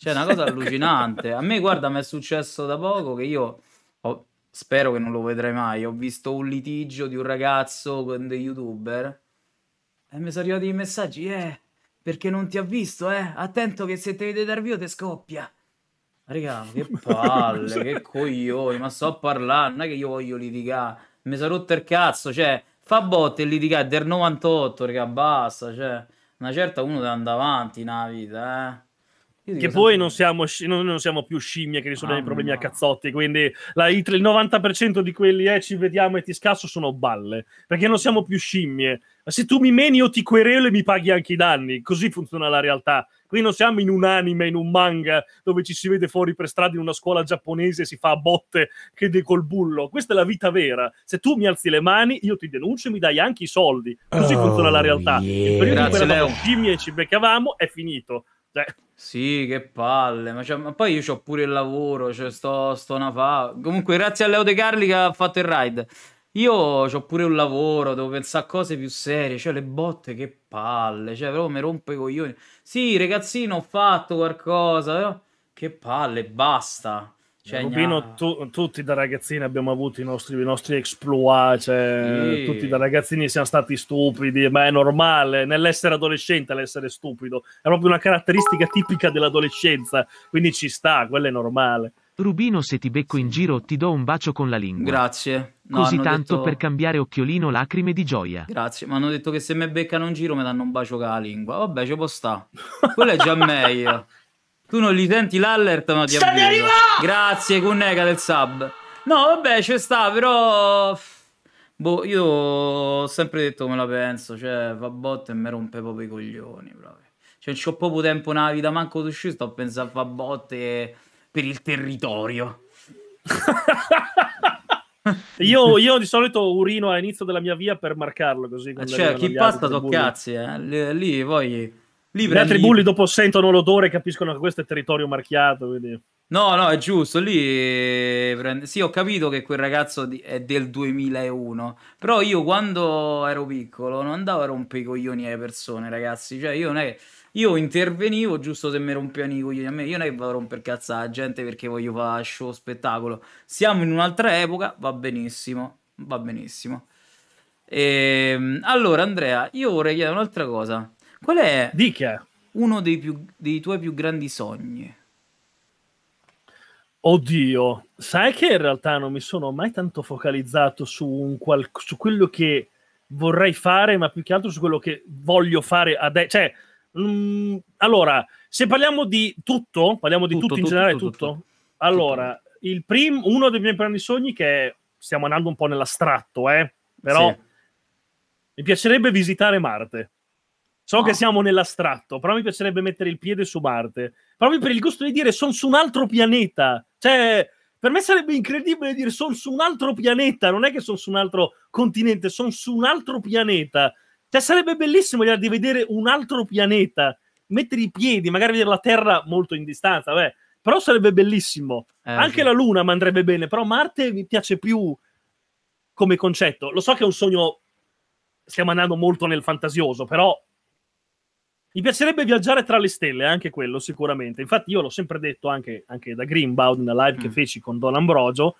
Cioè, una cosa allucinante. A me, guarda, mi è successo da poco che io ho, spero che non lo vedrai mai. Ho visto un litigio di un ragazzo con dei youtuber e mi sono arrivati i messaggi, eh, perché non ti ha visto, eh. Attento che se te vede dar via, te scoppia. Raga, che palle, che coglioni, ma sto parlare, non è che io voglio litigare. Mi sono rotto il cazzo, cioè, fa botte litigare del 98, raga, basta, cioè, una certa uno deve andare avanti nella vita, eh. Che poi non siamo, non siamo, più scimmie che risolviamo ah, i problemi no. a cazzotti, quindi la, il 90% di quelli eh, ci vediamo e ti scasso sono balle, perché non siamo più scimmie. Se tu mi meni io ti querelo e mi paghi anche i danni, così funziona la realtà. Qui non siamo in un anime, in un manga dove ci si vede fuori per strada in una scuola giapponese e si fa a botte che dei col bullo. Questa è la vita vera. Se tu mi alzi le mani, io ti denuncio e mi dai anche i soldi. Così oh, funziona la oh, realtà. Yeah. Il periodo Grazie, in cui eravamo scimmie e ci beccavamo è finito. Cioè. Sì, che palle, ma, cioè, ma poi io ho pure il lavoro, cioè sto, sto una fa. Comunque, grazie a Leo De Carli che ha fatto il ride. Io ho pure un lavoro, devo pensare a cose più serie, cioè le botte, che palle, cioè però mi rompo i coglioni. Sì, ragazzino, ho fatto qualcosa, però che palle, basta. Cioè, Rubino, tu, tutti da ragazzini abbiamo avuto i nostri, i nostri exploit, cioè, sì. tutti da ragazzini siamo stati stupidi, ma è normale, nell'essere adolescente l'essere stupido, è proprio una caratteristica tipica dell'adolescenza, quindi ci sta, quello è normale. Rubino, se ti becco in giro, ti do un bacio con la lingua. Grazie. No, Così tanto detto... per cambiare occhiolino lacrime di gioia. Grazie, ma hanno detto che se mi beccano in giro mi danno un bacio con la lingua. Vabbè, ci può sta. Quello è già meglio. Tu non li senti l'allert, ma ti Sta arrivando! Grazie, Cunnega del sub. No, vabbè, ci sta, però... Boh, io ho sempre detto come la penso, cioè, fa botte e mi rompe proprio i coglioni, proprio. Cioè, non ho proprio tempo nella vita, manco tu sci, sto a pensare a fa botte per il territorio. io, io, di solito urino all'inizio della mia via per marcarlo così. Eh, cioè, chi pasta so cazzi, eh. lì, lì poi Libera, gli altri bulli dopo sentono l'odore e capiscono che questo è territorio marchiato. Quindi... No, no, è giusto. Lì eh, sì, ho capito che quel ragazzo è del 2001. Però io quando ero piccolo non andavo a rompere i coglioni alle persone, ragazzi. Cioè, io non è Io intervenivo giusto se mi rompevano i coglioni a me. Io non è che vado a romper cazzo alla gente perché voglio fare show, spettacolo. Siamo in un'altra epoca, va benissimo. Va benissimo. E... Ehm, allora, Andrea, io vorrei chiedere un'altra cosa. Qual è Di uno dei, più, dei tuoi più grandi sogni? Oddio, sai che in realtà non mi sono mai tanto focalizzato su, qual- su, quello che vorrei fare, ma più che altro su quello che voglio fare adesso. Cioè, mh, mm, allora, se parliamo di tutto, parliamo di tutto, tutto in tutto, generale, tutto. tutto. Allora, prim- uno dei miei grandi sogni, che stiamo andando un po' nell'astratto, eh, però sì. mi piacerebbe visitare Marte. So ah. che siamo nell'astratto, però mi piacerebbe mettere il piede su Marte. Proprio per il gusto di dire sono su un altro pianeta. Cioè, per me sarebbe incredibile dire sono su un altro pianeta, non è che sono su un altro continente, sono su un altro pianeta. Cioè, sarebbe bellissimo di vedere un altro pianeta, mettere i piedi, magari vedere la Terra molto in distanza, beh. però sarebbe bellissimo. Eh, Anche sì. la Luna mi andrebbe bene, però Marte mi piace più come concetto. Lo so che è un sogno, stiamo andando molto nel fantasioso, però mi piacerebbe viaggiare tra le stelle, anche quello sicuramente. Infatti io l'ho sempre detto anche, anche da Greenbound, nella live mm. che feci con Don Ambrogio,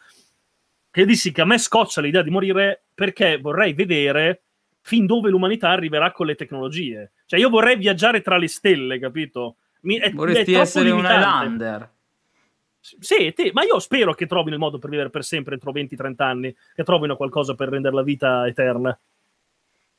che dissi che a me scoccia l'idea di morire perché vorrei vedere fin dove l'umanità arriverà con le tecnologie. Cioè io vorrei viaggiare tra le stelle, capito? Mi, è, Vorresti è essere limitante. un Highlander. Sì, te, ma io spero che trovino il modo per vivere per sempre entro 20-30 anni, che trovino qualcosa per rendere la vita eterna.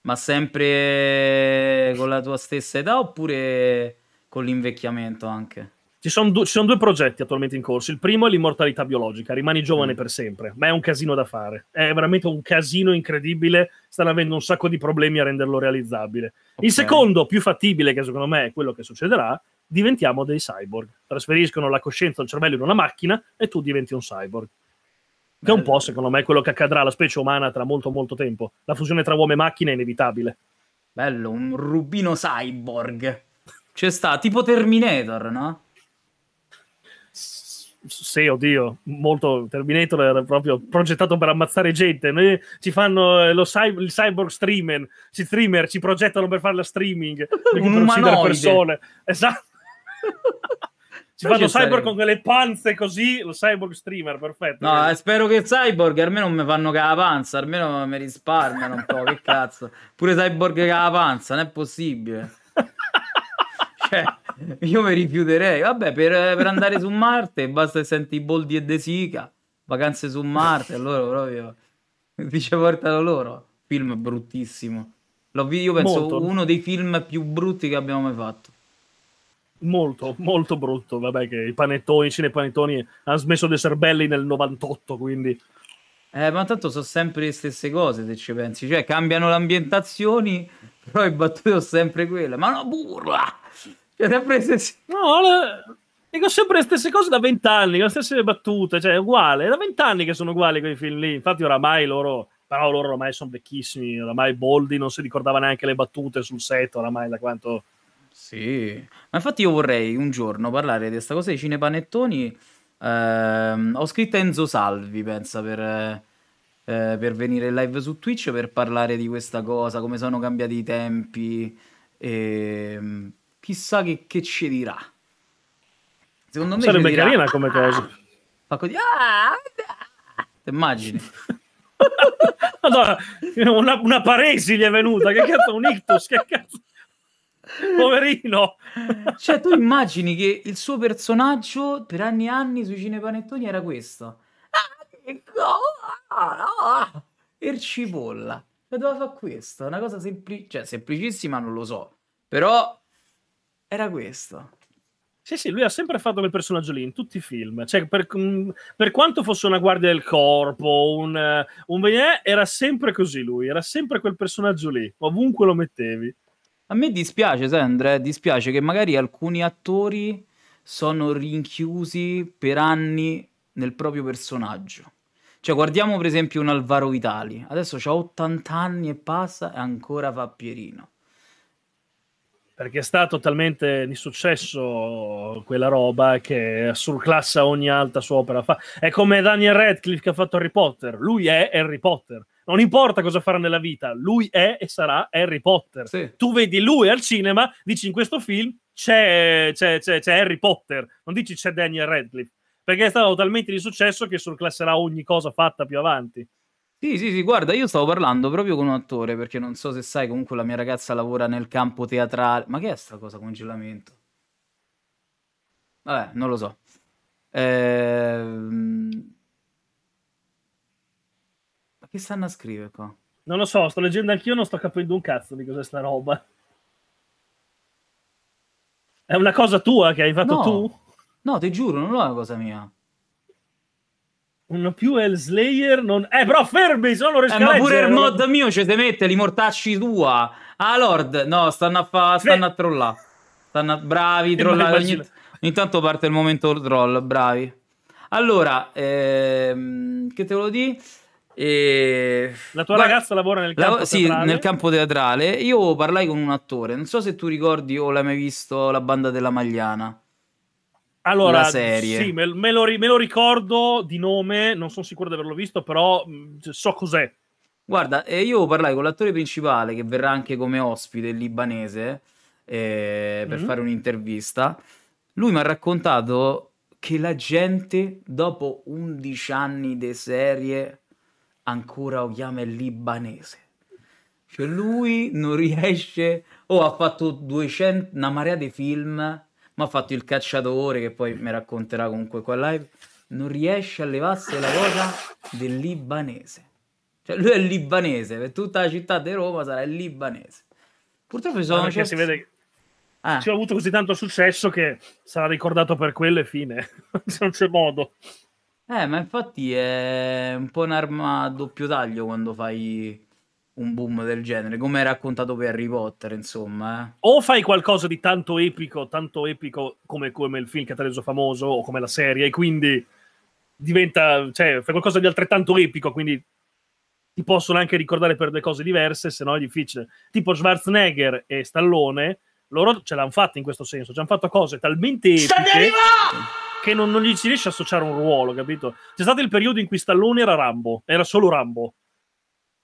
Ma sempre con la tua stessa età oppure con l'invecchiamento anche? Ci sono, du- ci sono, due progetti attualmente in corso. Il primo è l'immortalità biologica, rimani giovane mm. per sempre, ma è un casino da fare. È veramente un casino incredibile. Stanno avendo un sacco di problemi a renderlo realizzabile. Okay. Il secondo, più fattibile, che secondo me è quello che succederà, diventiamo dei cyborg. Trasferiscono la coscienza, il cervello in una macchina e tu diventi un cyborg. Che è un po', secondo me, quello che accadrà alla specie umana tra molto, molto tempo. La fusione tra uomo e macchina è inevitabile. Bello, un rubino cyborg. C'è sta, tipo Terminator, no? sì, oddio, molto Terminator era proprio progettato per ammazzare gente. Noi ci fanno eh, lo cy- il cyborg streamer, ci streamer, ci progettano per fare la streaming, Un per uccidere persone. Esatto. Ci fanno Cyborg con delle panze così, lo Cyborg streamer, perfetto. No, quindi. Eh, spero che Cyborg almeno non mi fanno che la panza, almeno mi risparmiano un po', che cazzo. Pure Cyborg che la panza, non è possibile. cioè, io mi rifiuterei. Vabbè, per, per andare su Marte basta che senti i Boldi e De Sica, vacanze su Marte, allora proprio... Dice portano loro. Film bruttissimo. L'ho visto, io penso Molto. uno dei film più brutti che abbiamo mai fatto. Molto, molto brutto. Vabbè, che i panettoni, i cinepanettoni hanno smesso di essere belli nel 98, quindi. Eh, ma tanto sono sempre le stesse cose, se ci pensi. Cioè, cambiano le ambientazioni, però i battute sono sempre quelle. Ma no, burla! Cioè, sempre le stesse... No, le... dico sempre le stesse cose da vent'anni, le stesse battute, cioè, è uguale. È da vent'anni che sono uguali quei film lì. Infatti oramai loro... Però loro oramai sono vecchissimi, oramai Boldi non si ricordava neanche le battute sul set, oramai da quanto sì, ma infatti io vorrei un giorno parlare di questa cosa dei cinepanettoni. Ehm, ho scritto Enzo Salvi, pensa, per, eh, per venire in live su Twitch per parlare di questa cosa, come sono cambiati i tempi. E, ehm, chissà che, che ci dirà. Secondo me sarebbe dirà, carina come ah, cosa. Pacco di... Ah, Ti immagini? Madonna, una, una paresi gli è venuta, che cazzo, un ictus, che cazzo. poverino. cioè, tu immagini che il suo personaggio per anni e anni sui cinepanettoni era questo. Il cipolla. E doveva fare questo. Una cosa sempli- cioè, semplicissima, non lo so. Però era questo. Sì, sì, lui ha sempre fatto quel personaggio lì in tutti i film. Cioè, per, mm, per quanto fosse una guardia del corpo, un, eh, un venè, eh, era sempre così lui, era sempre quel personaggio lì, ovunque lo mettevi. A me dispiace, sai dispiace che magari alcuni attori sono rinchiusi per anni nel proprio personaggio. Cioè, guardiamo per esempio un Alvaro Vitali. Adesso ha 80 anni e passa e ancora fa Pierino. Perché sta totalmente di successo quella roba che surclassa ogni altra sua opera. Fa. È come Daniel Radcliffe che ha fatto Harry Potter. Lui è Harry Potter non importa cosa farà nella vita, lui è e sarà Harry Potter. Sì. Tu vedi lui al cinema, dici in questo film c'è, c'è, c'è, c'è Harry Potter, non dici c'è Daniel Radcliffe, perché è stato talmente di successo che surclasserà ogni cosa fatta più avanti. Sì, sì, sì, guarda, io stavo parlando proprio con un attore, perché non so se sai, comunque la mia ragazza lavora nel campo teatrale. Ma che è sta cosa congelamento? Vabbè, non lo so. Ehm che stanno a scrivere qua? Non lo so, sto leggendo anch'io, non sto capendo un cazzo di cos'è sta roba. È una cosa tua che hai fatto no, tu? No, ti giuro, non è una cosa mia. Uno più El Slayer, non... Eh, però fermi, sono eh, riesco eh, ma pure il mod non... mio, cioè, te mette li mortacci tua. Ah, Lord, no, stanno a, fa... stanno a trollare. Stanno a... Bravi, trollare. Ogni... ogni parte il momento troll, bravi. Allora, ehm, che te lo dico? E... La tua Guarda, ragazza lavora nel campo, la... sì, nel campo teatrale. Io parlai con un attore, non so se tu ricordi o l'hai mai visto La banda della Magliana. Allora, sì, me, me, lo, me, lo, ricordo di nome, non sono sicuro di averlo visto, però mm, so cos'è. Guarda, io parlai con l'attore principale che verrà anche come ospite libanese eh, per mm-hmm. fare un'intervista. Lui mi ha raccontato che la gente dopo 11 anni di serie ancora Oyama è libanese. Cioè lui non riesce, oh ha fatto 200, una marea di film, ma ha fatto il cacciatore che poi mi racconterà comunque qua live, non riesce a levarsi la cosa del libanese. Cioè lui è libanese, per tutta la città di Roma sarà il libanese. Purtroppo ci sono... Certi... Si vede che... Ah. ci ha avuto così tanto successo che sarà ricordato per quello e fine. non c'è modo. Eh, ma infatti è un po' un'arma a doppio taglio quando fai un boom del genere, come raccontato per Harry Potter, insomma. Eh. O fai qualcosa di tanto epico, tanto epico come, come il film che ha reso famoso o come la serie, e quindi diventa, cioè, fai qualcosa di altrettanto epico, quindi ti possono anche ricordare per due cose diverse, se no è difficile. Tipo Schwarzenegger e Stallone, loro ce l'hanno fatta in questo senso, ci hanno fatto cose talmente epiche... Sta arrivando! che non, non, gli si riesce a associare un ruolo, capito? C'è stato il periodo in cui Stallone era Rambo, era solo Rambo.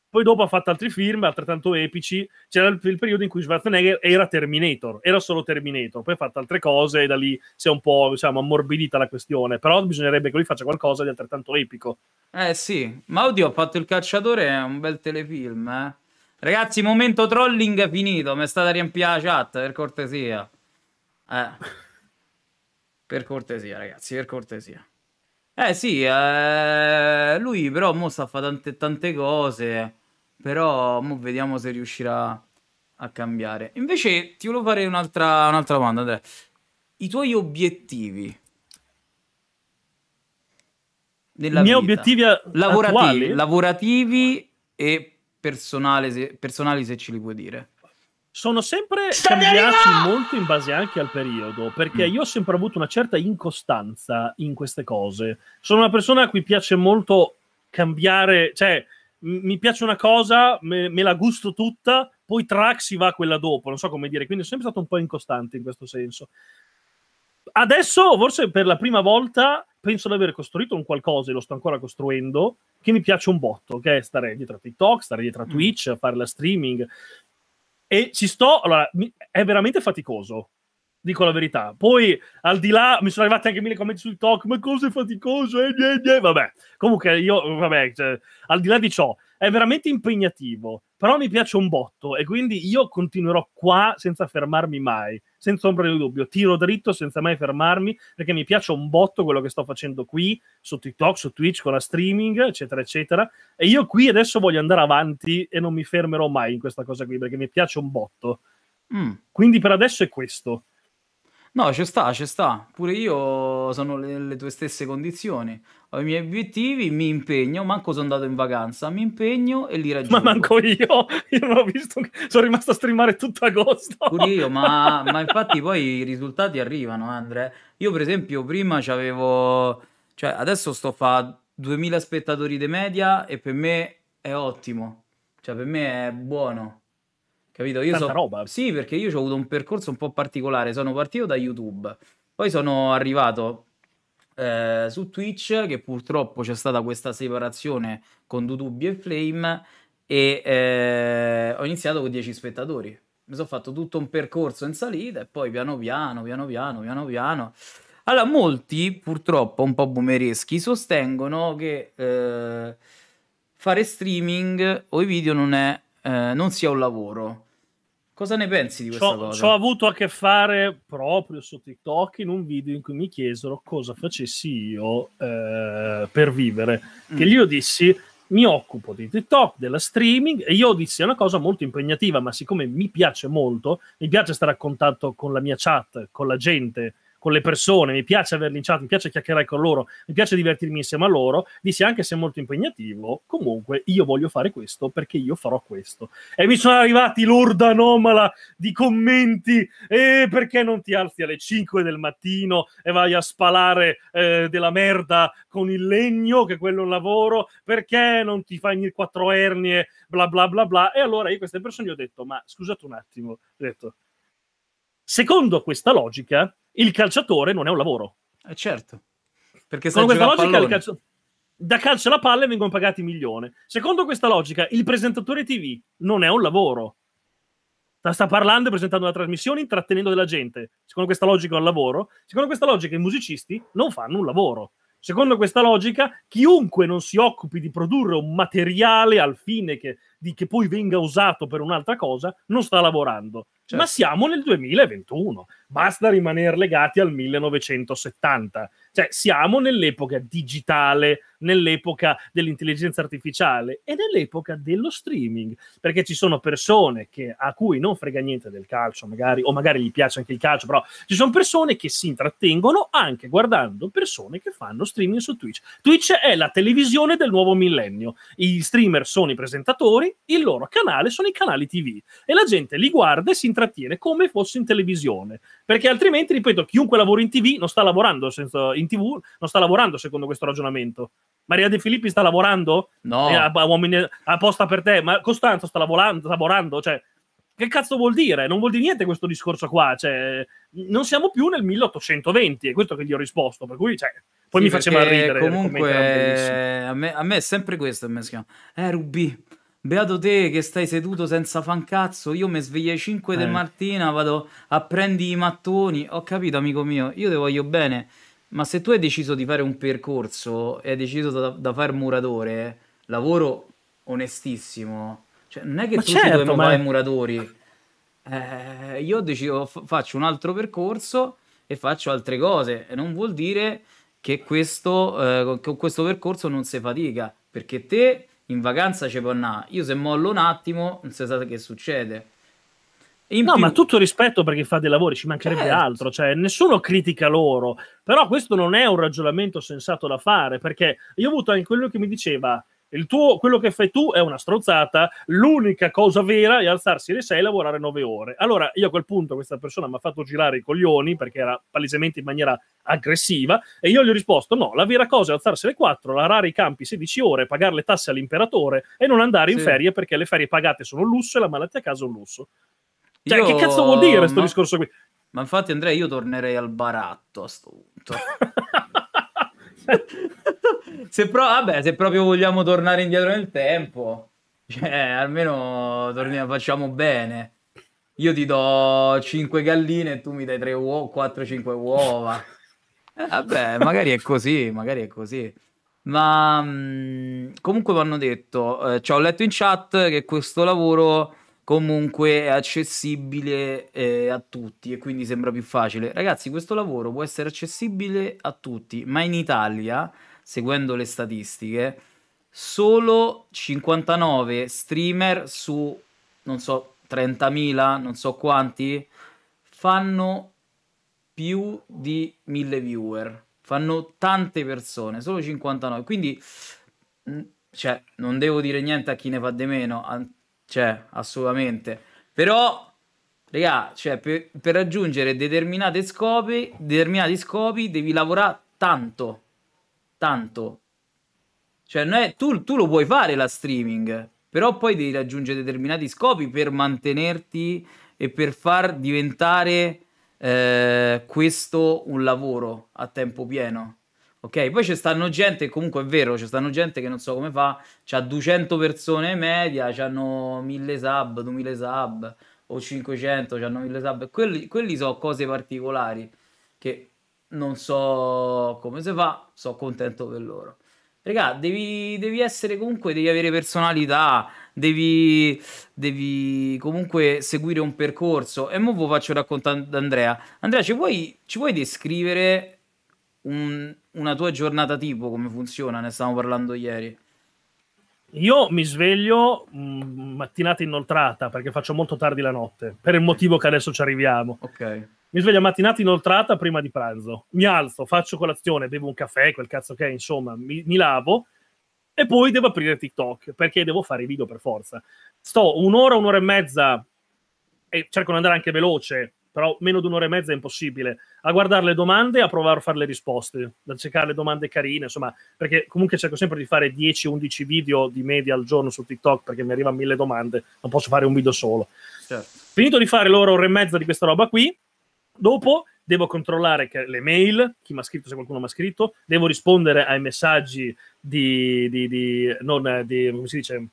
Poi dopo ha fatto altri film altrettanto epici. C'era il, il periodo in cui Schwarzenegger era Terminator, era solo Terminator. Poi ha fatto altre cose e da lì si è un po' diciamo, ammorbidita la questione. Però bisognerebbe che lui faccia qualcosa di altrettanto epico. Eh sì, ma oddio, ho fatto il cacciatore, è un bel telefilm, eh. Ragazzi, momento trolling finito. Mi è stata riempita la chat, per cortesia. Eh. Per cortesia, ragazzi, per cortesia. Eh sì, eh, lui però mo sta a fare tante, tante cose, però mo vediamo se riuscirà a cambiare. Invece ti volevo fare un'altra, un'altra domanda, Andrea. I tuoi obiettivi della I miei vita. obiettivi lavorativi, lavorativi e personali se, personali, se ci li puoi dire sono sempre cambiati molto in base anche al periodo, perché mm. io ho sempre avuto una certa incostanza in queste cose. Sono una persona a cui piace molto cambiare, cioè mi piace una cosa, me, me la gusto tutta, poi track si va a quella dopo, non so come dire, quindi sono sempre stato un po' incostante in questo senso. Adesso, forse per la prima volta, penso di aver costruito un qualcosa e lo sto ancora costruendo che mi piace un botto, che è stare dietro a TikTok, stare dietro a mm. Twitch, fare la streaming e ci sto, allora, mi, è veramente faticoso, dico la verità. Poi, al di là, mi sono arrivati anche mille commenti sul talk, ma cosa è faticoso, eh, eh, eh, vabbè. Comunque, io, vabbè, cioè, al di là di ciò, è veramente impegnativo, però mi piace un botto e quindi io continuerò qua senza fermarmi mai senza ombra di dubbio, tiro dritto senza mai fermarmi, perché mi piace un botto quello che sto facendo qui, su TikTok, su Twitch, con la streaming, eccetera, eccetera. E io qui adesso voglio andare avanti e non mi fermerò mai in questa cosa qui, perché mi piace un botto. Mm. Quindi per adesso è questo. No, ci sta, ci sta. Pure io sono nelle tue stesse condizioni. Ho i miei obiettivi, mi impegno. Manco sono andato in vacanza, mi impegno e li raggiungo. Ma manco io, io non ho visto, sono rimasto a streamare tutto agosto. Pure io, ma, ma infatti poi i risultati arrivano, Andre. Io, per esempio, prima c'avevo, cioè adesso sto a fa 2000 spettatori di media e per me è ottimo, cioè per me è buono Capito? Io Tanta so... roba. Sì, perché io ho avuto un percorso un po' particolare. Sono partito da YouTube, poi sono arrivato eh, su Twitch, che purtroppo c'è stata questa separazione con Dudubi e Flame, e eh, ho iniziato con 10 spettatori. Mi sono fatto tutto un percorso in salita e poi piano piano, piano piano, piano piano. Allora, molti purtroppo un po' boomereschi sostengono che eh, fare streaming o i video non, è, eh, non sia un lavoro Cosa ne pensi di questa c'ho, cosa? Ci ho avuto a che fare proprio su TikTok in un video in cui mi chiesero cosa facessi io eh, per vivere. Mm. Che io dissi mi occupo di TikTok, della streaming e io dissi è una cosa molto impegnativa, ma siccome mi piace molto, mi piace stare a contatto con la mia chat, con la gente, con le persone, mi piace averli in chat, mi piace chiacchierare con loro, mi piace divertirmi insieme a loro, dissi anche se è molto impegnativo, comunque io voglio fare questo perché io farò questo. E mi sono arrivati l'orda anomala di commenti, eh, perché non ti alzi alle 5 del mattino e vai a spalare eh, della merda con il legno, che quello è un lavoro, perché non ti fai quattro ernie, bla bla bla bla. E allora io queste persone gli ho detto, ma scusate un attimo, ho detto, Secondo questa logica, il calciatore non è un lavoro. Eh certo, perché secondo questa logica calcio... da calcio alla palla vengono pagati milioni. Secondo questa logica, il presentatore TV non è un lavoro. Sta parlando, presentando una trasmissione, intrattenendo della gente. Secondo questa logica è un lavoro. Secondo questa logica, i musicisti non fanno un lavoro. Secondo questa logica, chiunque non si occupi di produrre un materiale al fine che di che poi venga usato per un'altra cosa, non sta lavorando. Certo. Ma siamo nel 2021, basta rimanere legati al 1970. Cioè, siamo nell'epoca digitale, nell'epoca dell'intelligenza artificiale e nell'epoca dello streaming, perché ci sono persone che, a cui non frega niente del calcio, magari, o magari gli piace anche il calcio, però ci sono persone che si intrattengono anche guardando persone che fanno streaming su Twitch. Twitch è la televisione del nuovo millennio. I streamer sono i presentatori, il loro canale sono i canali TV e la gente li guarda e si intrattiene come fosse in televisione, perché altrimenti, ripeto, chiunque lavora in TV non sta lavorando senza, in TV, non sta lavorando secondo questo ragionamento. Maria De Filippi sta lavorando? No. Eh, a, uomini, apposta per te, ma Costanzo sta lavorando, sta lavorando, cioè che cazzo vuol dire? Non vuol dire niente questo discorso qua, cioè, non siamo più nel 1820, è questo che gli ho risposto, per cui, cioè, poi sì, mi faceva ridere. Comunque, a me, a me, è sempre questo, mi chiama. Eh, Rubi, beato te che stai seduto senza fancazzo, io mi sveglio alle 5 eh. del mattina, vado a prendi i mattoni, ho capito amico mio, io ti voglio bene, ma se tu hai deciso di fare un percorso e hai deciso da, da fare muratore, lavoro onestissimo, cioè non è che ma tutti certo, dobbiamo ma... fare muratori. Eh, io decido, f- faccio un altro percorso e faccio altre cose. E non vuol dire che, questo, eh, che questo percorso non si fatica, perché te in vacanza ci può andare. Io se mollo un attimo non si sa che succede no, più... ma tutto rispetto perché fa dei lavori, ci mancherebbe certo. altro, cioè nessuno critica loro, però questo non è un ragionamento sensato da fare, perché io ho avuto anche quello che mi diceva, il tuo, quello che fai tu è una strozzata, l'unica cosa vera è alzarsi alle sei e lavorare nove ore. Allora io a quel punto questa persona mi ha fatto girare i coglioni perché era palesemente in maniera aggressiva e io gli ho risposto no, la vera cosa è alzarsi alle quattro, larare i campi 16 ore, pagare le tasse all'imperatore e non andare sì. in ferie perché le ferie pagate sono un lusso e la malattia a casa è un lusso. Cioè, io... che cazzo vuol dire questo no. discorso qui? Ma infatti, Andrea, io tornerei al baratto a sto punto. se, pro- vabbè, se proprio vogliamo tornare indietro nel tempo, cioè, almeno torniamo, facciamo bene. Io ti do 5 galline e tu mi dai 4-5 uova. Eh, vabbè, magari è così, magari è così. Ma mh, mm, comunque mi hanno detto, eh, cioè, ho letto in chat che questo lavoro comunque è accessibile eh, a tutti e quindi sembra più facile. Ragazzi, questo lavoro può essere accessibile a tutti, ma in Italia, seguendo le statistiche, solo 59 streamer su non so 30.000, non so quanti fanno più di 1000 viewer. Fanno tante persone, solo 59. Quindi mm, cioè, non devo dire niente a chi ne fa di meno, cioè, assolutamente. Però, raga, cioè, per, per, raggiungere determinati scopi, determinati scopi devi lavorare tanto. Tanto. Cioè, è, tu, tu lo puoi fare la streaming, però poi devi raggiungere determinati scopi per mantenerti e per far diventare eh, questo un lavoro a tempo pieno. Ok, poi ci stanno gente, comunque è vero, ci stanno gente che non so come fa, c'ha 200 persone in media, c'hanno 1000 sub, 2000 sub o 500, hanno 1000 sub. Quelli, quelli sono cose particolari che non so come si fa, sono contento per loro. Raga, devi, devi, essere comunque, devi avere personalità, devi, devi comunque seguire un percorso. E mo' ve faccio raccontare ad Andrea. Andrea, ci vuoi, ci vuoi descrivere un, una tua giornata tipo come funziona? Ne stavamo parlando ieri. Io mi sveglio mh, mm, mattinata inoltrata perché faccio molto tardi la notte, per il motivo che adesso ci arriviamo. Ok. Mi sveglio mattinata inoltrata prima di pranzo. Mi alzo, faccio colazione, bevo un caffè, quel cazzo che è, insomma, mi, mi lavo e poi devo aprire TikTok perché devo fare i video per forza. Sto un'ora, un'ora e mezza e cerco di andare anche veloce però meno di un'ora e mezza è impossibile, a guardare le domande e a provare a fare le risposte, da cercare le domande carine, insomma, perché comunque cerco sempre di fare 10-11 video di media al giorno su TikTok perché mi arrivano mille domande, non posso fare un video solo. Certo. Finito di fare l'ora, e mezza di questa roba qui, dopo devo controllare le mail, chi mi ha scritto, se qualcuno mi ha scritto, devo rispondere ai messaggi di, di, di non di, come si dice,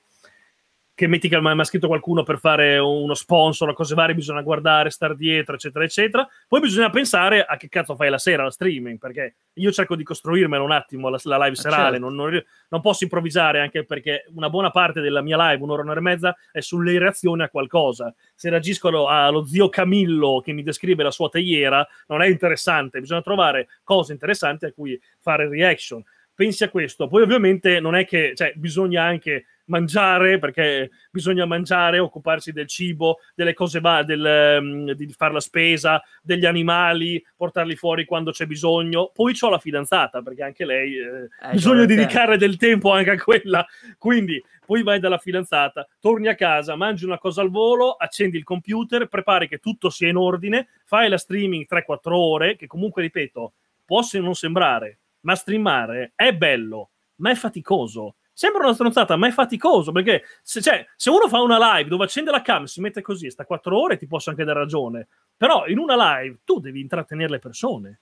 che metti che ormai mi ha scritto qualcuno per fare uno sponsor o cose varie, bisogna guardare, star dietro, eccetera, eccetera. Poi bisogna pensare a che cazzo fai la sera, la streaming, perché io cerco di costruirmelo un attimo la, la live eh, serale, certo. non, non, non, posso improvvisare anche perché una buona parte della mia live, un'ora, un'ora e mezza, è sulle reazioni a qualcosa. Se reagiscono allo zio Camillo che mi descrive la sua teiera, non è interessante, bisogna trovare cose interessanti a cui fare reaction pensi a questo. Poi, ovviamente, non è che cioè, bisogna anche mangiare, perché bisogna mangiare, occuparsi del cibo, delle cose va- del, um, di fare la spesa, degli animali, portarli fuori quando c'è bisogno. Poi ho la fidanzata, perché anche lei eh, eh, bisogna dedicare del tempo anche a quella. Quindi poi vai dalla fidanzata, torni a casa, mangi una cosa al volo, accendi il computer, prepari che tutto sia in ordine, fai la streaming 3-4 ore, che comunque ripeto, può non sembrare, ma streamare è bello, ma è faticoso Sembra una stronzata, ma è faticoso perché se, cioè, se uno fa una live dove accende la cam, si mette così, e sta quattro ore, ti posso anche dare ragione. Però in una live tu devi intrattenere le persone.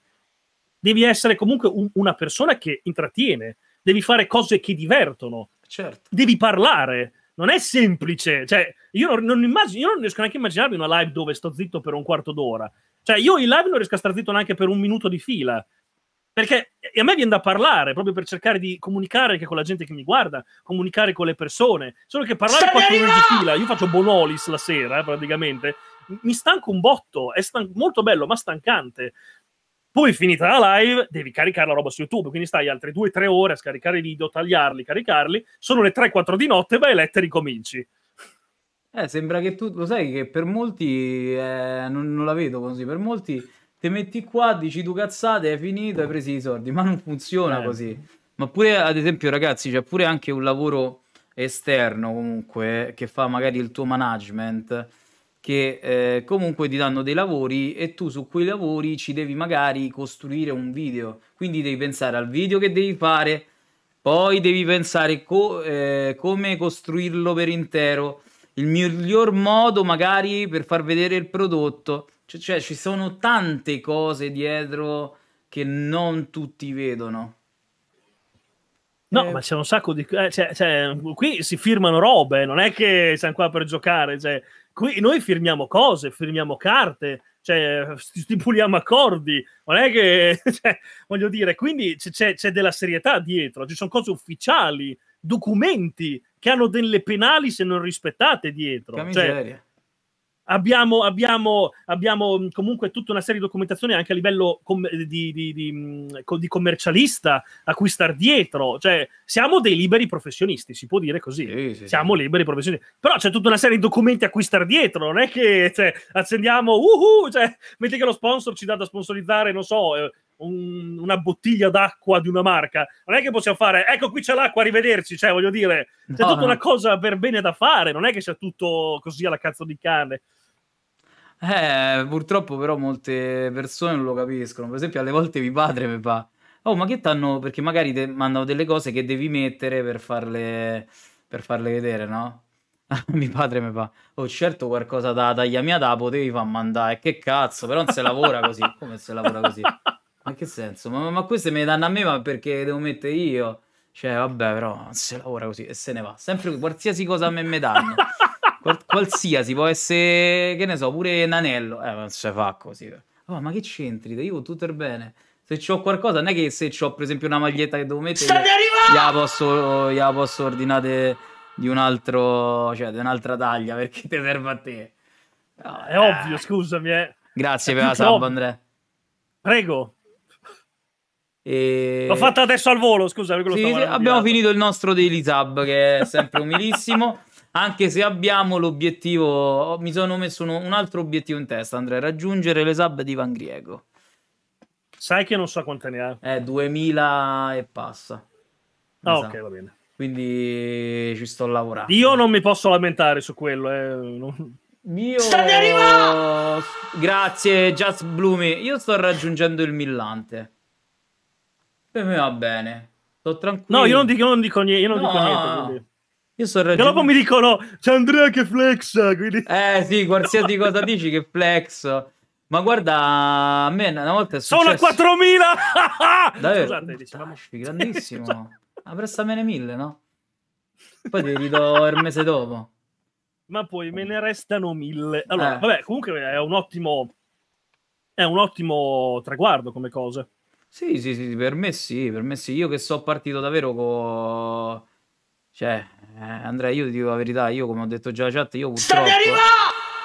Devi essere comunque un, una persona che intrattiene, devi fare cose che divertono. Certo. Devi parlare, non è semplice. Cioè, io non, non, immagino, io non riesco neanche a immaginarmi una live dove sto zitto per un quarto d'ora. Cioè, io in live non riesco a stare zitto neanche per un minuto di fila. Perché a me viene da parlare proprio per cercare di comunicare anche con la gente che mi guarda, comunicare con le persone. Solo che parlare Stai quattro ore di fila, io faccio Bonolis la sera eh, praticamente, mi stanco un botto, è stan- molto bello ma stancante. Poi finita la live, devi caricare la roba su YouTube, quindi stai altre 2-3 ore a scaricare i video, tagliarli, caricarli. Sono le 3-4 di notte, vai a letto e ricominci. Eh, sembra che tu lo sai che per molti eh, non, non, la vedo così, per molti te metti qua, dici tu cazzate, hai finito, hai preso i soldi, ma non funziona eh. così. Ma pure, ad esempio, ragazzi, c'è pure anche un lavoro esterno comunque eh, che fa magari il tuo management che eh, comunque ti danno dei lavori e tu su quei lavori ci devi magari costruire un video quindi devi pensare al video che devi fare poi devi pensare co- eh, come costruirlo per intero il miglior modo magari per far vedere il prodotto cioè, cioè, ci sono tante cose dietro che non tutti vedono. No, eh, ma c'è un sacco di... Eh, cioè, cioè, qui si firmano robe, non è che siamo qua per giocare. Cioè, qui noi firmiamo cose, firmiamo carte, cioè, stipuliamo accordi. Non è che... Cioè, voglio dire, quindi c'è, c'è della serietà dietro, ci sono cose ufficiali, documenti che hanno delle penali se non rispettate dietro. Che cioè, miseria. Cioè, abbiamo, abbiamo, abbiamo, mm, comunque tutta una serie di documentazioni anche a livello com- eh, di, di, di, mm, di, commercialista a cui star dietro. Cioè, siamo dei liberi professionisti, si può dire così. Sì, sì, siamo sì. liberi professionisti. Però c'è tutta una serie di documenti a cui star dietro. Non è che cioè, accendiamo, uhu, cioè, metti che lo sponsor ci dà da sponsorizzare, non so. Eh, una bottiglia d'acqua di una marca. Non è che possiamo fare, ecco qui c'è l'acqua, arrivederci. Cioè, voglio dire, c'è no, tutta no. una cosa per bene da fare, non è che sia tutto così alla cazzo di cane. Eh, purtroppo però molte persone non lo capiscono. Per esempio, alle volte mio padre mi fa: Oh, ma che t'hanno? Perché magari te mandano delle cose che devi mettere per farle, per farle vedere, no? mio padre mi fa: Oh, certo, qualcosa da taglia mia da potevi far mandare. Che cazzo, però non si lavora così. Come si lavora così? Ma che senso? Ma, ma queste me le danno a me, ma perché devo mettere io? Cioè, vabbè, però non si lavora così e se ne va. Sempre qualsiasi cosa a me mi danno. qualsiasi, può essere, che ne so, pure anello. Eh, non si fa così. Oh, ma che c'entri? Io tutto il bene. Se ho qualcosa, non è che se ho per esempio una maglietta che devo mettere, gliela posso, gliela posso ordinare di un altro, cioè di un'altra taglia perché ti serve a te. No, è eh. ovvio, scusami. Eh. Grazie è per la sub, Andrea. Prego. E... L'ho fatta adesso al volo, scusa. Sì, abbiamo finito il nostro Daily Sub che è sempre umilissimo. anche se abbiamo l'obiettivo, mi sono messo uno, un altro obiettivo in testa, Andrea, raggiungere le sub di Van Griego. Sai che non so quante ne ha? È eh, 2000 e passa. Ah, ok, esatto. va bene. Quindi ci sto lavorando. Io non mi posso lamentare su quello, eh. Non... Io... State arrivando! Grazie, Just Bloomy. Io sto raggiungendo il millante. Per me va bene. Sto tranquillo. No, io non dico, non dico niente. Io non no. dico niente quindi... Io sto ragionando. Che dopo mi dicono c'è Andrea che flexa. Quindi... Eh sì, qualsiasi cosa dici che flex. Ma guarda, a me una volta è successo... Sono a 4000! Davvero? Scusate, diciamo. Tasci, grandissimo. Ma prestamene 1000, no? Poi ti ridò il mese dopo. Ma poi me ne restano 1000. Allora, eh. vabbè, comunque è un ottimo... È un ottimo traguardo come cosa. Sì, sì, sì, per me sì, per me sì. Io che so partito davvero con... Cioè, eh, Andrea, io ti dico la verità, io come ho detto già la chat, io purtroppo...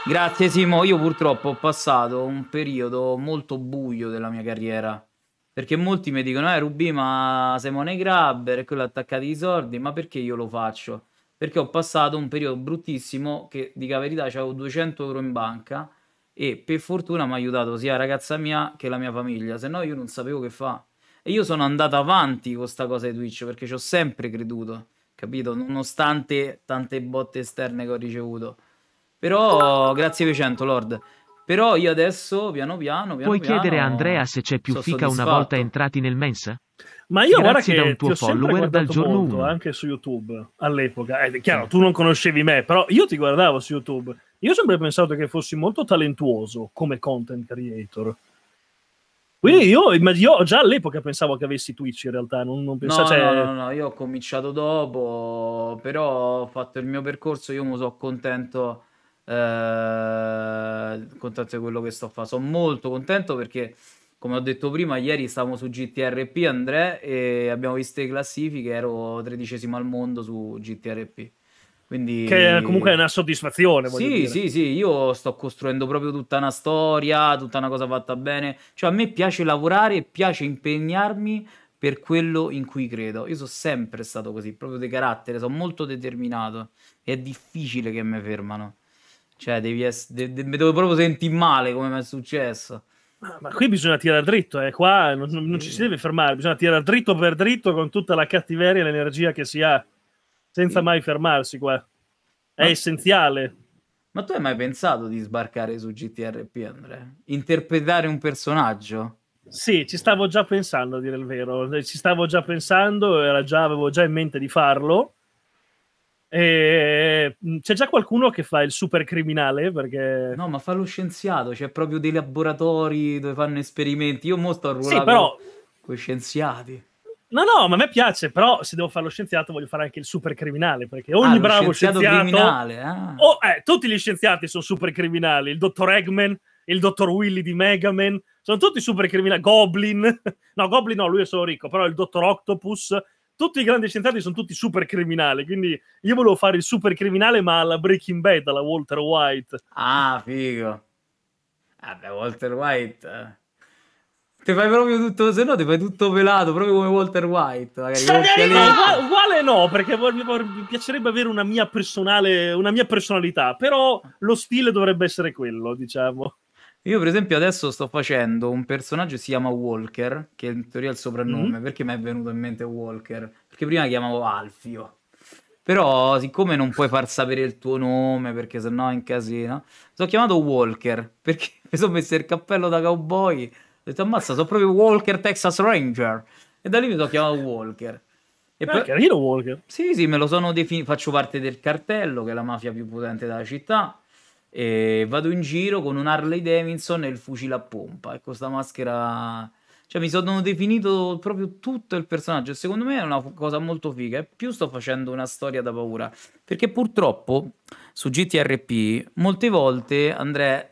Grazie Simo, io purtroppo ho passato un periodo molto buio della mia carriera. Perché molti mi dicono, eh Rubì, ma sei money grabber, quello attaccato i sordi, ma perché io lo faccio? Perché ho passato un periodo bruttissimo che, dica la verità, avevo 200 euro in banca e per fortuna mi ha aiutato sia la ragazza mia che la mia famiglia, se no io non sapevo che fa. E io sono andato avanti con questa cosa di Twitch perché ci ho sempre creduto capito? Nonostante tante botte esterne che ho ricevuto. Però, grazie per Lord. Però io adesso, piano piano, piano Puoi piano, chiedere a Andrea se c'è più fica una volta entrati nel mensa? Ma io Grazie guarda che da un tuo follower dal giorno 1. anche su YouTube all'epoca. È chiaro, tu non conoscevi me, però io ti guardavo su YouTube. Io ho sempre pensato che fossi molto talentuoso come content creator. Quindi io, io già all'epoca pensavo che avessi Twitch in realtà, non, non pensavo... No, cioè... no, no, no, io ho cominciato dopo, però ho fatto il mio percorso, io mi sono contento, eh, contento di quello che sto facendo. Sono molto contento perché, come ho detto prima, ieri stavamo su GTRP, Andrea, e abbiamo visto le classifiche, ero tredicesimo al mondo su GTRP. Quindi... Che comunque è una soddisfazione. Sì, dire. sì, sì, io sto costruendo proprio tutta una storia, tutta una cosa fatta bene. Cioè a me piace lavorare, e piace impegnarmi per quello in cui credo. Io sono sempre stato così, proprio di carattere, sono molto determinato e è difficile che mi fermano. Cioè, devi ess- de- de- mi devo proprio sentire male come mi è successo. Ah, ma, qui bisogna tirare dritto, eh. qua non, non ci si deve fermare, bisogna tirare dritto per dritto con tutta la cattiveria e l'energia che si ha senza mai fermarsi qua. È ma... essenziale. Ma tu hai mai pensato di sbarcare su GTRP, Andrea? Interpretare un personaggio? Sì, ci stavo già pensando, a dire il vero. Eh, ci stavo già pensando, già, avevo già in mente di farlo. E... Mm, c'è già qualcuno che fa il super criminale perché... No, ma fa lo scienziato, c'è proprio dei laboratori dove fanno esperimenti. Io mo sto arruolando sì, però... con scienziati. No, no, ma a me piace, però se devo fare lo scienziato voglio fare anche il super criminale, perché ogni ah, bravo scienziato... scienziato ah. oh, eh, tutti gli scienziati sono super criminali, il dottor Eggman, il dottor Willy di Megaman, sono tutti super criminali, Goblin, no, Goblin no, lui è solo ricco, però il dottor Octopus, tutti i grandi scienziati sono tutti super criminali, quindi io volevo fare il super criminale ma alla Breaking Bad, alla Walter White. Ah, figo. Vabbè, Walter White... Eh. Ti fai proprio tutto, se no ti fai tutto pelato, proprio come Walter White. Magari, uguale, uguale no, perché mi piacerebbe avere una mia, personale, una mia personalità, però lo stile dovrebbe essere quello, diciamo. Io, per esempio, adesso sto facendo un personaggio si chiama Walker, che in teoria è il soprannome. Mm-hmm. Perché mi è venuto in mente Walker? Perché prima chiamavo Alfio. Però, siccome non puoi far sapere il tuo nome, perché sennò è in casino, sono chiamato Walker perché mi sono messo il cappello da cowboy ho detto, ammazza, sono proprio Walker Texas Ranger. E da lì mi sono chiamato Walker. E eh, poi... carino Walker. Sì, sì, me lo sono definito. Faccio parte del cartello, che è la mafia più potente della città. E vado in giro con un Harley Davidson e il fucile a pompa. E con questa maschera. Cioè, mi sono definito proprio tutto il personaggio. Secondo me è una cosa molto figa. E più sto facendo una storia da paura. Perché purtroppo su GTRP molte volte Andrea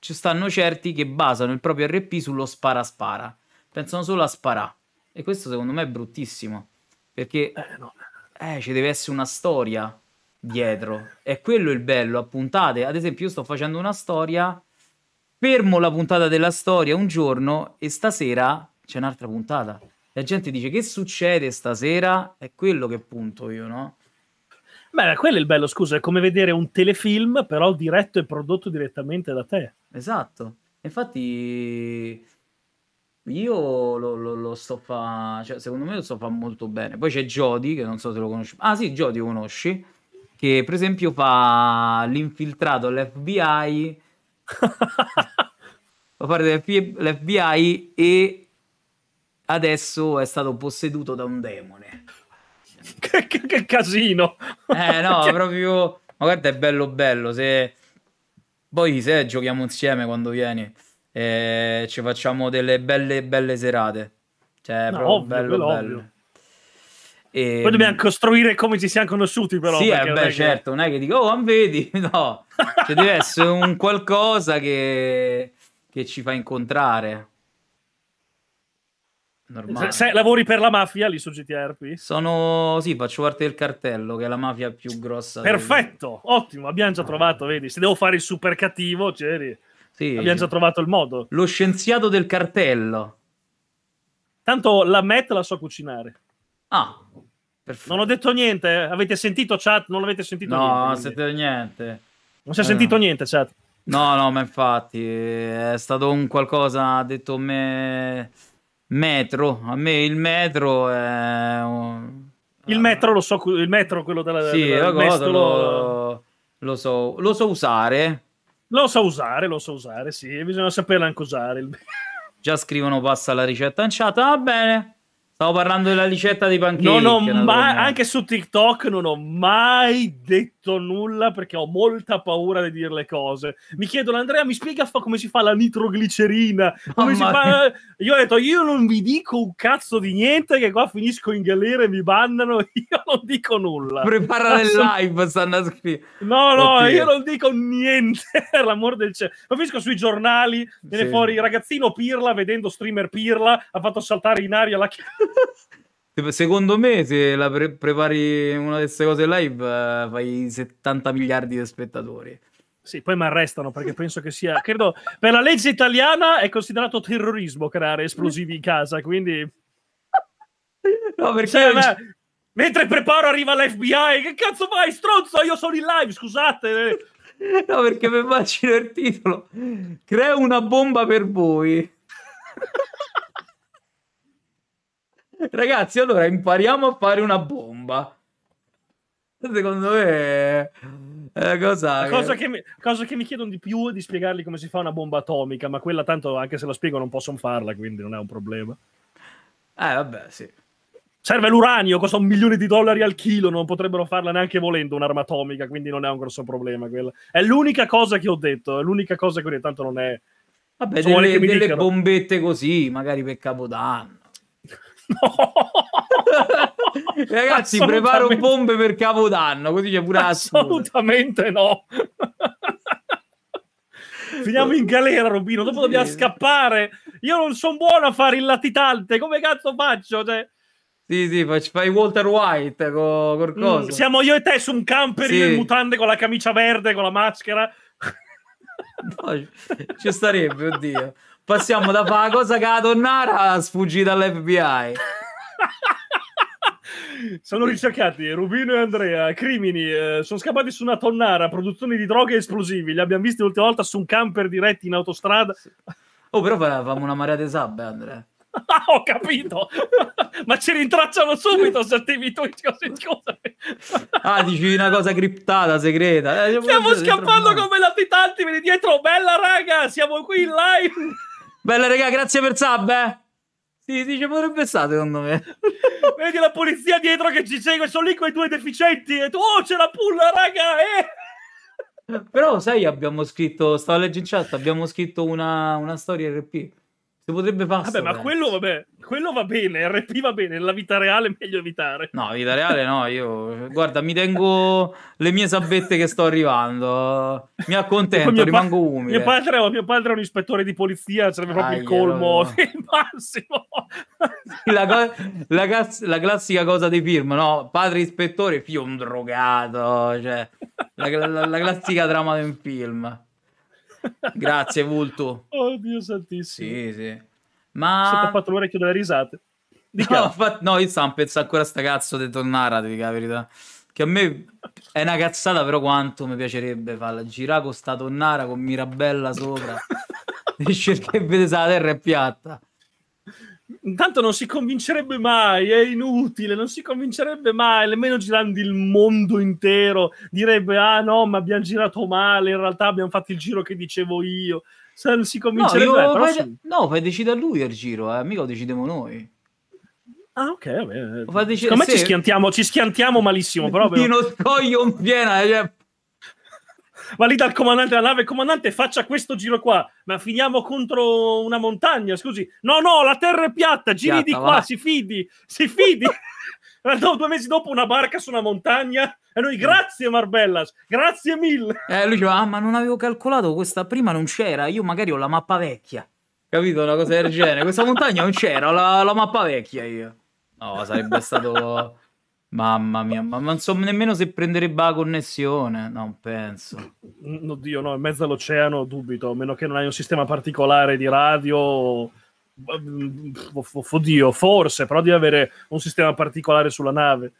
ci stanno certi che basano il proprio RP sullo spara-spara. Pensano solo a sparà. E questo secondo me è bruttissimo. Perché eh, no. eh, ci deve essere una storia dietro. È quello il bello, appuntate. Ad esempio, io sto facendo una storia, fermo la puntata della storia un giorno e stasera c'è un'altra puntata. La gente dice che succede stasera, è quello che punto io, no? Beh, quello è il bello, scusa, è come vedere un telefilm però diretto e prodotto direttamente da te. Esatto. Infatti io lo, lo, lo sto fa, cioè, secondo me lo sto fa molto bene. Poi c'è Jody che non so se lo conosci. Ah sì, Jody lo conosci, che per esempio fa l'infiltrato all'FBI. fa parte dell'FBI e adesso è stato posseduto da un demone. che, che, che, casino! Eh no, Perché... proprio... Ma guarda, è bello bello, se... Poi se giochiamo insieme quando vieni e ci facciamo delle belle belle serate. Cioè, no, proprio ovvio, bello bello. bello. E... Poi dobbiamo costruire come ci siamo conosciuti, però. Sì, eh, beh, che... certo, non è che dico, oh, non vedi, no. Cioè, deve essere un qualcosa che... che ci fa incontrare. Normale. Se, se, lavori per la mafia lì su GTRP? Sono sì, faccio parte del cartello che è la mafia più grossa. Perfetto, del... ottimo, abbiamo già trovato, vedi, se devo fare il super cattivo, c'eri. Sì, abbiamo già trovato il modo. Lo scienziato del cartello. Tanto la Met la so cucinare. Ah, perfetto. Non ho detto niente, avete sentito chat? Non l'avete sentito no, niente? No, non niente. Non si è eh. sentito niente chat. No, no, ma infatti eh, è stato un qualcosa ha detto me Metro, a me il metro è... Il metro lo so, il metro quello della... Sì, della, lo, lo, so, lo so usare. Lo so usare, lo so usare, sì, bisogna saperla anche usare. Il... Già scrivono passa la ricetta in chat, va bene. Stavo parlando della ricetta di pancake. Non ho mai, anche su TikTok non ho mai detto detto nulla perché ho molta paura di dire le cose. Mi chiedono, Andrea, mi spiega fa come si fa la nitroglicerina? Oh, come oh, si fa... Io ho detto, io non vi dico un cazzo di niente, che qua finisco in galera e mi bandano. Io non dico nulla. Prepara le Assun... live, stanno a scrivere. No, no, Oddio. io non dico niente. per L'amor del cielo. Lo finisco sui giornali, viene sì. fuori ragazzino Pirla, vedendo streamer Pirla, ha fatto saltare in aria la... chiave. Secondo me, se la pre- prepari una di queste cose live, eh, fai 70 miliardi di spettatori. Sì, poi mi arrestano perché penso che sia. Credo per la legge italiana è considerato terrorismo creare esplosivi in casa, quindi. No, perché. Cioè, ma... Mentre preparo arriva l'FBI. Che cazzo fai, stronzo? Io sono in live, scusate. No, perché mi immagino il titolo. Creo una bomba per voi. Ragazzi, allora impariamo a fare una bomba. Secondo me è cosa, che... Cosa, che mi, cosa, che... mi, chiedono di più è di spiegargli come si fa una bomba atomica, ma quella tanto anche se la spiego non possono farla, quindi non è un problema. Eh, vabbè, sì. Serve l'uranio, costa un milione di dollari al chilo, non potrebbero farla neanche volendo un'arma atomica, quindi non è un grosso problema quella. È l'unica cosa che ho detto, è l'unica cosa che ho detto, tanto non è... Vabbè, delle, delle bombette così, magari per Capodanno. No! Ragazzi, preparo bombe per Capodanno, così c'è pure Assolutamente no. Finiamo in galera, Robino. Dopo dobbiamo scappare. Io non sono buono a fare il latitante. Come cazzo faccio? Cioè... Sì, sì, fai Walter White con Mm, siamo io e te su un camper sì. in mutande con la camicia verde, con la maschera. No, ci starebbe, oddio. Passiamo da fare la cosa che la donnara sfuggì all'FBI. Sono ricercati Rubino e Andrea, crimini, eh, sono scappati su una tonnara, produzione di droghe e esplosivi, li abbiamo visti l'ultima volta su un camper diretti in autostrada. Sì. Oh, però facciamo una marea di sabbia, Andrea. ho capito, ma ci rintracciano subito se attivi tu. Scusami. ah, dici una cosa criptata, segreta. Eh, Stiamo scappando come latitanti, vieni dietro, bella raga, siamo qui in live. Bella raga, grazie per sub, eh. Sì, sì, ci potrebbe stare secondo me. Vedi la polizia dietro che ci segue, sono lì quei due deficienti e tu, oh, c'è la pulla, raga, eh! Però sai, abbiamo scritto, stavo leggendo in chat, abbiamo scritto una, una storia RP. Si potrebbe passare. Vabbè, ma quello, vabbè, quello, va bene, RP va bene, nella vita reale è meglio evitare. No, vita reale no, io guarda, mi tengo le mie sabbette che sto arrivando. Mi accontento, mio rimango pa- umile. Mio padre, mio padre, è un ispettore di polizia, sarebbe proprio il colmo, no. il massimo. La, co- la, caz- la, classica cosa dei film, no? Padre ispettore, figlio un drogato, cioè la, la classica trama di un film. Grazie, Vultu. Oddio santissimo. Sì, sì. Ma... Si è tappato l'orecchio delle risate. no, fa... no, io stavo pensando ancora a sta cazzo di Tonnara, ti dica la verità. Che a me è una cazzata, però quanto mi piacerebbe farla. Girare con sta Tonnara, con Mirabella sopra. e cercare di vedere se la terra è piatta. Intanto non si convincerebbe mai, è inutile, non si convincerebbe mai, nemmeno girando il mondo intero, direbbe ah no, ma abbiamo girato male, in realtà abbiamo fatto il giro che dicevo io. Se non si convincerebbe no, fai, no, poi decide lui il giro, eh, mica lo decidiamo noi. Ah, ok, vabbè. Secondo me ci schiantiamo, ci schiantiamo malissimo. Proprio. Di uno scoglio in piena, cioè, va lì dal comandante della nave, comandante faccia questo giro qua, ma finiamo contro una montagna, scusi. No, no, la terra è piatta, giri piatta, di qua, va. si fidi, si fidi. no, due mesi dopo una barca su una montagna e noi grazie Marbellas, grazie mille. Eh, lui diceva, ah, ma non avevo calcolato, questa prima non c'era, io magari ho la mappa vecchia. Capito? Una cosa del genere. Questa montagna non c'era, ho la, la mappa vecchia io. No, sarebbe stato Mamma mia, ma non so nemmeno se prenderebbe la connessione, non penso. Mm, oddio, no, in mezzo all'oceano dubito, a meno che non hai un sistema particolare di radio. Mm, mm, oddio, forse, però devi avere un sistema particolare sulla nave.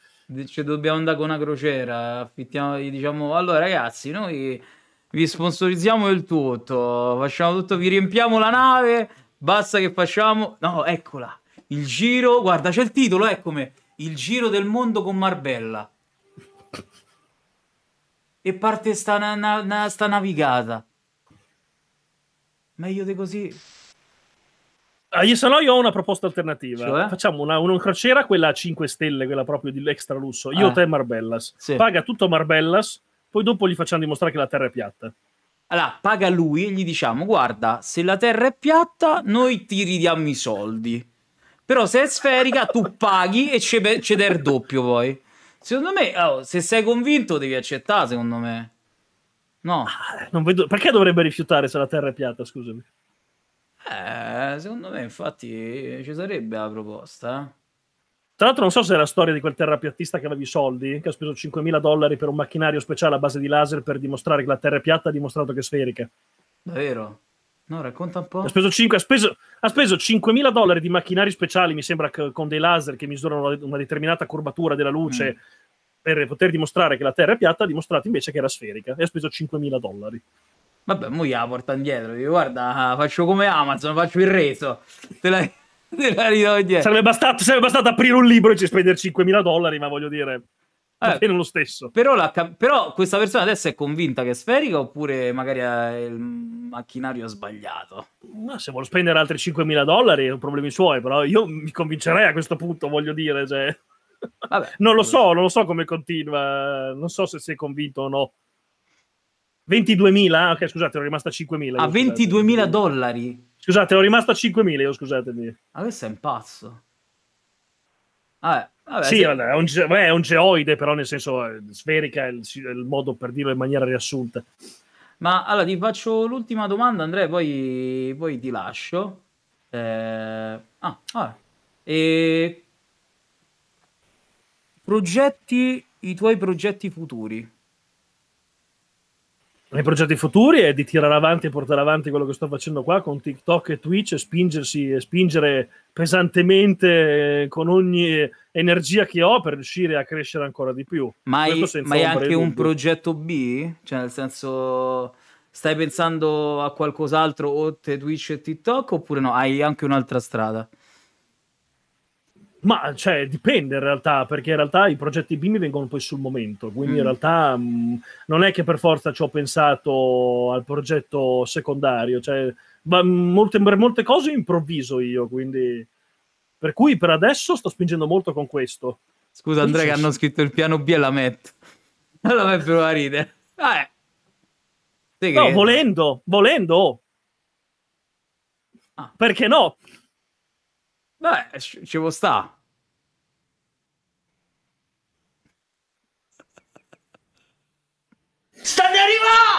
Cioè, dobbiamo andare con una crociera, affittiamo, diciamo, allora ragazzi, noi vi sponsorizziamo il tutto, facciamo tutto, vi riempiamo la nave, basta che facciamo... No, eccola, il giro, guarda, c'è il titolo, eccomi il giro del mondo con Marbella. E parte sta, na, na, sta navigata. Meglio di così. Ah, io, se no, io ho una proposta alternativa. Cioè? Facciamo una, una, crociera, quella a 5 stelle, quella proprio di extra lusso. Io, eh. te, Marbellas. Sì. Paga tutto Marbellas, poi dopo gli facciamo dimostrare che la terra è piatta. Allora, paga lui e gli diciamo: Guarda, se la terra è piatta, noi ti ridiamo i soldi. Però se è sferica tu paghi e c'è dai il doppio poi. Secondo me, oh, se sei convinto devi accettare, secondo me. No. Ah, vedo... Perché dovrebbe rifiutare se la Terra è piatta, scusami? Eh, secondo me infatti ci sarebbe la proposta. Tra l'altro non so se è la storia di quel terrapiattista che aveva i soldi, che ha speso 5.000 dollari per un macchinario speciale a base di laser per dimostrare che la Terra è piatta, ha dimostrato che è sferica. Davvero? No, racconta un po'. Ha speso, 5, ha speso, ha speso 5.000 dollari di macchinari speciali, mi sembra, che, con dei laser che misurano una determinata curvatura della luce mm. per poter dimostrare che la Terra è piatta, ha dimostrato invece che era sferica e ha speso 5.000 dollari. Vabbè, mo la porta indietro, dico, guarda, faccio come Amazon, faccio il reso. Te la, te la ridò indietro. Sarebbe bastato, sarebbe bastato aprire un libro e ci spendere 5.000 dollari, ma voglio dire eh, bene lo stesso. Però, la, però, questa persona adesso è convinta che è sferica oppure magari il macchinario ha sbagliato? Ma se vuole spendere altri 5.000 dollari sono problemi suoi, però io mi convincerei a questo punto, voglio dire. Cioè... Vabbè, non lo so, non lo so come continua, non so se sei convinto o no. 22.000? Ok, scusate, ero rimasta 5.000. A 22.000 dollari? Scusate, ero rimasta 5.000, io scusatemi. Ma questo è impazzo. Vabbè. Vabbè, sì, sì. è, un beh, è, un geoide, però nel senso eh, sferica è il, il, modo per dirlo in maniera riassunta. Ma allora ti faccio l'ultima domanda, Andrea, poi, poi ti lascio. Eh... Ah, vabbè. E... Progetti, i tuoi progetti futuri nei progetti futuri è di tirare avanti e portare avanti quello che sto facendo qua con TikTok e Twitch e spingersi e spingere pesantemente eh, con ogni energia che ho per riuscire a crescere ancora di più. Ma hai, anche un progetto B? Cioè, nel senso, stai pensando a qualcos'altro oltre Twitch e TikTok oppure no? Hai anche un'altra strada? Ma cioè, dipende in realtà, perché in realtà i progetti BIM vengono poi sul momento, quindi mm. in realtà mh, mm, non è che per forza ci ho pensato al progetto secondario, cioè, ma molte, molte cose improvviso io, quindi... Per cui per adesso sto spingendo molto con questo. Scusa Andrea che hanno scritto il piano B e la Met. Allora me prova a ridere. Ah, eh. No, volendo, volendo. Ah. Perché no? Beh, ci può sta. Stanno arrivando!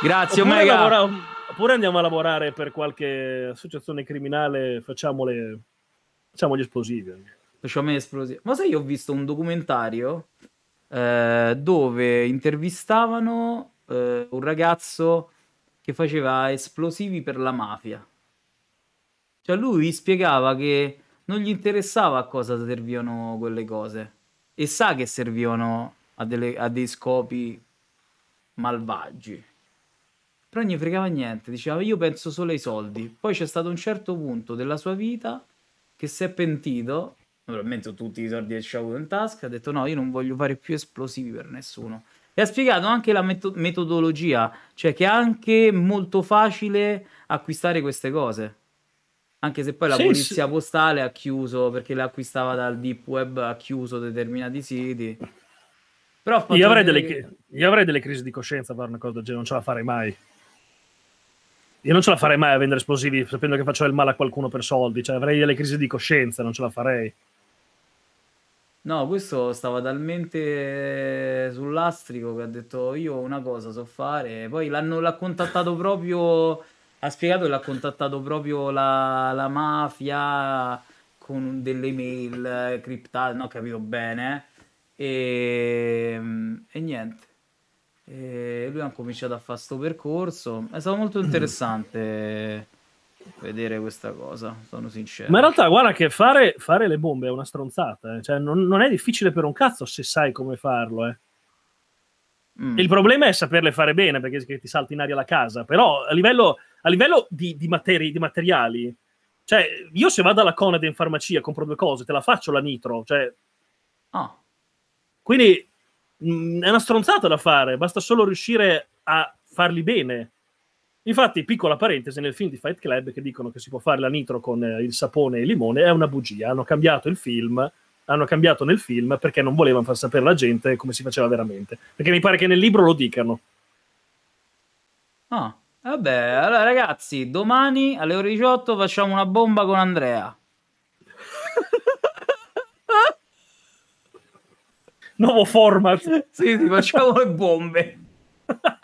Grazie, oppure Omega. Lavora... Oppure andiamo a lavorare per qualche associazione criminale, facciamo, le... facciamo gli esplosivi. Facciamo gli esplosivi. Ma sai, io ho visto un documentario eh, dove intervistavano eh, un ragazzo che faceva esplosivi per la mafia. Cioè, lui spiegava che non gli interessava a cosa servivano quelle cose e sa che servivano a, delle, a dei scopi malvagi. Però non gli fregava niente, diceva io penso solo ai soldi. Poi c'è stato un certo punto della sua vita che si è pentito, naturalmente tutti i soldi che ci ha avuto in tasca, ha detto no, io non voglio fare più esplosivi per nessuno. E ha spiegato anche la metodologia, cioè che è anche molto facile acquistare queste cose anche se poi la sì, polizia sì. postale ha chiuso perché l'acquistava dal deep web, ha chiuso determinati siti. Però io avrei, delle, che... io avrei, delle, crisi di coscienza a fare una cosa del genere, non ce la farei mai. Io non ce la farei mai a vendere esplosivi sapendo che faccio del male a qualcuno per soldi, cioè avrei delle crisi di coscienza, non ce la farei. No, questo stava talmente sull'astrico che ha detto io una cosa so fare, poi l'hanno, l'ha contattato proprio ha spiegato che l'ha contattato proprio la, la mafia con delle mail eh, criptate, non ho capito bene. E, ehm, e niente. E lui ha cominciato a fare questo percorso. È stato molto mm. interessante vedere questa cosa, sono sincero. Ma in realtà, guarda che fare, fare le bombe è una stronzata. Eh. Cioè, non, non, è difficile per un cazzo se sai come farlo. Eh. Mm. Il problema è saperle fare bene perché ti salti in aria la casa, però a livello, a livello di, di, materi, di, materiali, cioè io se vado alla Conad in farmacia compro due cose, te la faccio la nitro, cioè... Oh. Quindi mh, mm, è una stronzata da fare, basta solo riuscire a farli bene. Infatti, piccola parentesi, nel film di Fight Club che dicono che si può fare la nitro con il sapone e il limone è una bugia, hanno cambiato il film hanno cambiato nel film perché non volevano far sapere alla gente come si faceva veramente. Perché mi pare che nel libro lo dicano. Ah, eh, vabbè, allora ragazzi, domani alle ore 18 facciamo una bomba con Andrea. Nuovo format. sì, sì, facciamo le bombe.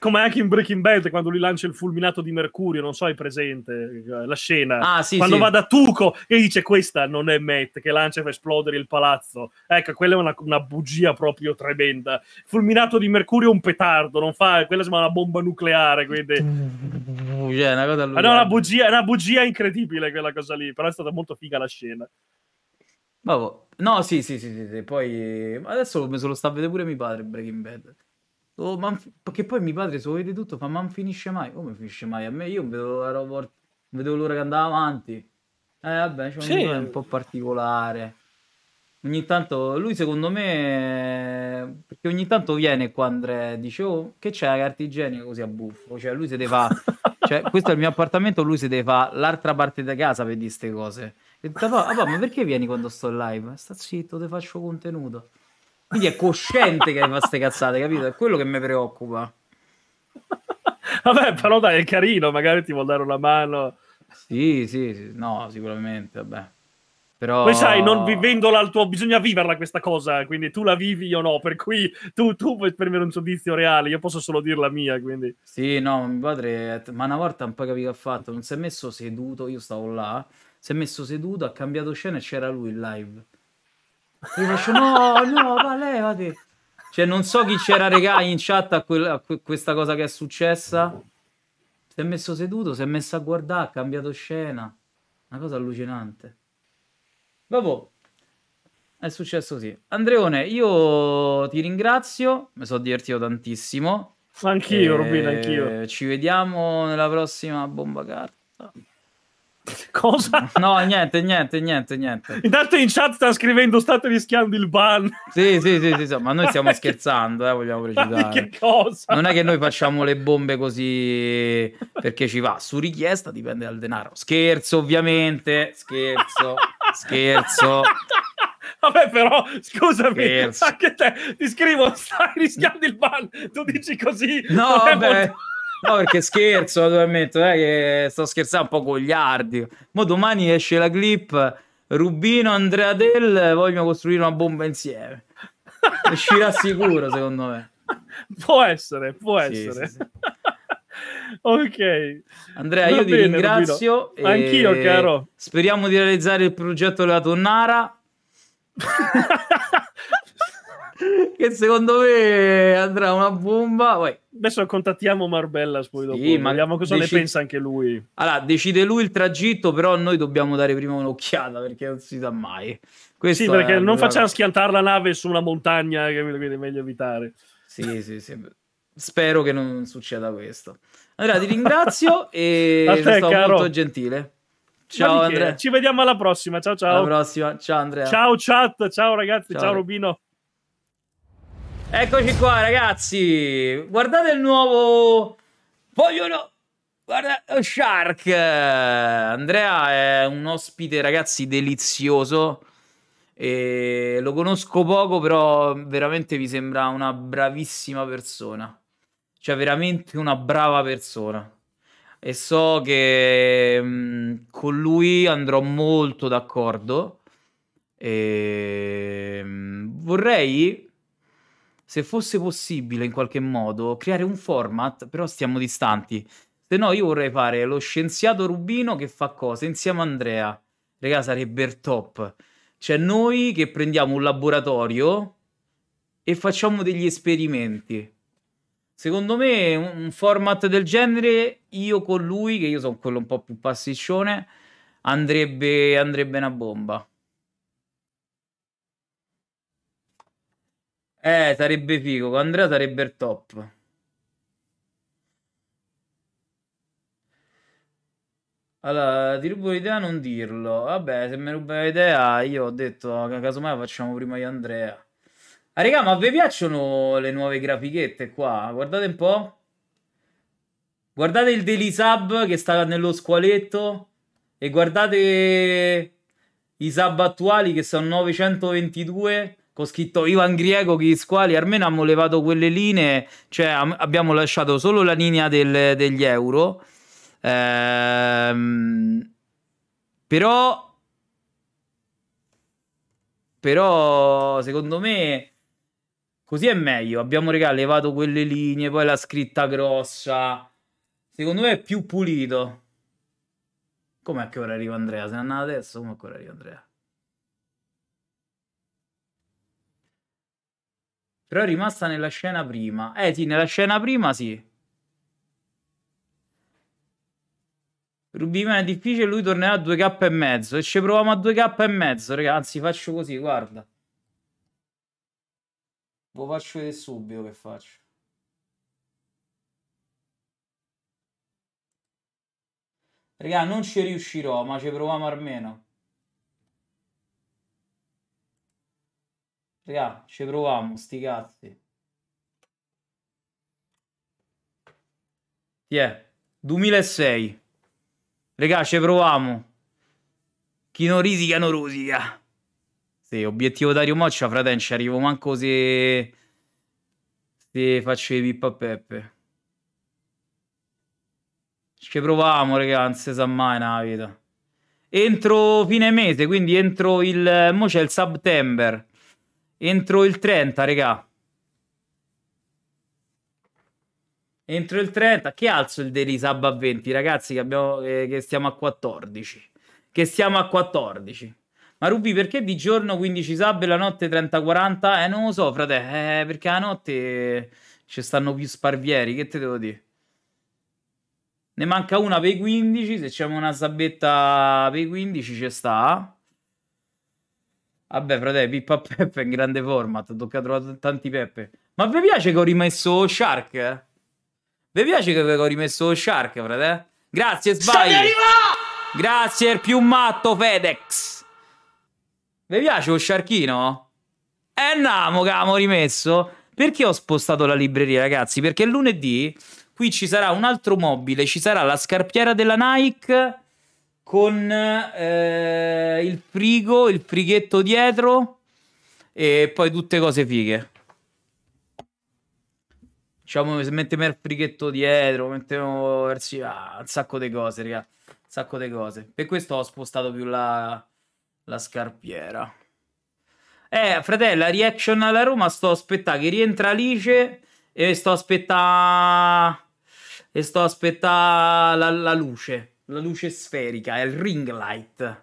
come anche in Breaking Bad quando lui lancia il fulminato di Mercurio, non so, è presente eh, la scena. Ah, sì, quando sì. va da Tuco e dice questa non è Matt che lancia e fa esplodere il palazzo. Ecco, quella è una, una bugia proprio tremenda. Fulminato di Mercurio è un petardo, non fa, quella è una bomba nucleare, quindi... Uh, è una cosa ah, una bugia, una bugia incredibile quella cosa lì, però è stata molto figa la scena. Vabbè. Boh, boh. No, sì, sì, sì, sì, sì. poi eh, adesso me se lo sta a vedere pure mio padre Breaking Bad. Oh, man... Perché poi mio padre, se lo vede tutto, fa ma non finisce mai. Come finisce mai? A me io vedo la robot... vedevo l'ora che andava avanti. Eh vabbè, c'è sì. un po' particolare. Ogni tanto, lui secondo me, perché ogni tanto viene qua Andrea e dice, oh, che c'è la carta igienica così a buffo? Cioè lui si deve fare, cioè questo è il mio appartamento, lui si deve fare l'altra parte da casa per di queste cose. E dice, ma perché vieni quando sto live? Sta zitto, ti faccio contenuto. Quindi è cosciente che hai fatto queste cazzate, capito? È quello che mi preoccupa. Vabbè, però dai, è carino, magari ti vuol dare una mano. Sì, sì, sì. no, sicuramente, vabbè. Però... Poi sai, non vivendola al tuo... bisogna viverla questa cosa, quindi tu la vivi, io no, per cui tu, tu puoi esprimere un giudizio reale, io posso solo dirla mia, quindi... Sì, no, mio padre, ma una volta un po' capì che ha fatto, non si è messo seduto, io stavo là, si è messo seduto, ha cambiato scena e c'era lui in live io faccio, no, no, va, levati. Cioè, non so chi c'era, regà, in chat a, quel, a questa cosa che è successa. Si è messo seduto, si è messo a guardare, ha cambiato scena. Una cosa allucinante. Vabbè, è successo sì. Andreone, io ti ringrazio, mi sono divertito tantissimo. Anch'io, e... Rubino, eh, anch'io. Ci vediamo nella prossima bomba carta. Cosa? No, niente, niente, niente, niente. Intanto in chat sta scrivendo state rischiando il ban. Sì, sì, sì, sì, sì ma noi stiamo scherzando, eh, vogliamo precisare. Che cosa? Non è che noi facciamo le bombe così perché ci va, su richiesta dipende dal denaro. Scherzo, ovviamente, scherzo, scherzo. Vabbè, però, scusami, scherzo. anche te ti scrivo, stai rischiando il ban, tu dici così. No, vabbè. Molto... No, perché scherzo, naturalmente, dai che sto scherzando un po' con gli ardi. Mo domani esce la clip Rubino, Andrea Del, vogliono costruire una bomba insieme. Uscirà sicuro, secondo me. Può essere, può sì, essere. Sì, sì. ok. Andrea, Va io bene, ti ringrazio. Rubino. Anch'io, caro. Speriamo di realizzare il progetto della Tonnara. che secondo me andrà una bomba. Vai. Adesso contattiamo Marbella poi dopo. ma vediamo cosa decide... ne pensa anche lui. Allora, decide lui il tragitto, però noi dobbiamo dare prima un'occhiata perché non si sa mai. Questo sì, perché non facciamo cosa... schiantare la nave su una montagna, che è meglio evitare. Sì, sì, sì. Spero che non succeda questo. Allora, ti ringrazio e A te, sei stato caro. molto gentile. Ciao Andrea. Ci vediamo alla prossima. Ciao ciao. Alla prossima. Ciao Andrea. Ciao chat, ciao ragazzi, ciao, ciao Rubino. Eccoci qua, ragazzi. Guardate il nuovo... Vogliono... Guarda, Shark. Andrea è un ospite, ragazzi, delizioso. E lo conosco poco, però veramente mi sembra una bravissima persona. Cioè, veramente una brava persona. E so che mh, mm, con lui andrò molto d'accordo. E... Mm, vorrei se fosse possibile in qualche modo creare un format, però stiamo distanti. Se no, io vorrei fare lo scienziato Rubino che fa cose insieme a Andrea. Raga, sarebbe il top. Cioè, noi che prendiamo un laboratorio e facciamo degli esperimenti. Secondo me, un format del genere, io con lui, che io sono quello un po' più pasticcione, andrebbe, andrebbe una bomba. Eh, sarebbe figo. Con Andrea sarebbe il top. Allora, ti rubo l'idea non dirlo. Vabbè, se mi rubo l'idea, io ho detto che casomai facciamo prima io Andrea. Ah, raga, ma vi piacciono le nuove grafichette qua? Guardate un po'. Guardate il Daily Sub che sta nello squaletto. E guardate i sub attuali che sono 922 con scritto Ivan Griego, gli squali, almeno hanno levato quelle linee, cioè am- abbiamo lasciato solo la linea del, degli euro. Ehm, però, però, secondo me, così è meglio. Abbiamo regà, levato quelle linee, poi la scritta grossa. Secondo me è più pulito. Com'è che ora arriva Andrea? Se ne è andato adesso, com'è che ora arriva Andrea? Però è rimasta nella scena prima. Eh sì, nella scena prima sì. Rubiman è difficile, lui tornerà a 2k e mezzo. E ci proviamo a 2k e mezzo, ragazzi. Faccio così, guarda. Lo faccio vedere subito che faccio. Raga, non ci riuscirò, ma ci proviamo almeno. Raga, ah, ci proviamo, sti cazzi. Ti yeah. 2006. Raga, ci proviamo. Chi non risica, non rosica. Sì, obiettivo Dario Moccia, frate, ci arrivo manco se... Se facevi pippa Peppe. Ci proviamo, raga, non si sa mai nella vita. Entro fine mese, quindi entro il... Mo c'è il September. Entro il 30, regà. Entro il 30. Che alzo il daily sub a 20, ragazzi, che, abbiamo, eh, che stiamo a 14. Che stiamo a 14. Ma Rubi, perché di giorno 15 sub e la notte 30-40? Eh, non lo so, frate. Eh, perché la notte ci stanno più sparvieri, che te devo dire? Ne manca una per i 15, se c'è una sabetta per i 15 ci sta. Vabbè, frate, Pippa Peppe è in grande format. ho toccato tanti Peppe. Ma vi piace che ho rimesso Shark? Vi piace che ho rimesso Shark, frate? Grazie, Sbai! Grazie, il più matto FedEx! Vi piace lo Sharkino? E eh, andiamo che abbiamo rimesso. Perché ho spostato la libreria, ragazzi? Perché lunedì qui ci sarà un altro mobile, ci sarà la scarpiera della Nike con eh, il frigo, il frighetto dietro e poi tutte cose fighe. Diciamo, se mettiamo il frighetto dietro, mettiamo ah, un sacco di cose, raga. Un sacco di cose. Per questo ho spostato più la, la scarpiera. Eh, fratello, la reaction alla Roma, sto aspettando che rientra Alice e sto aspettando... E sto aspettando la, la luce la luce sferica, è il ring light.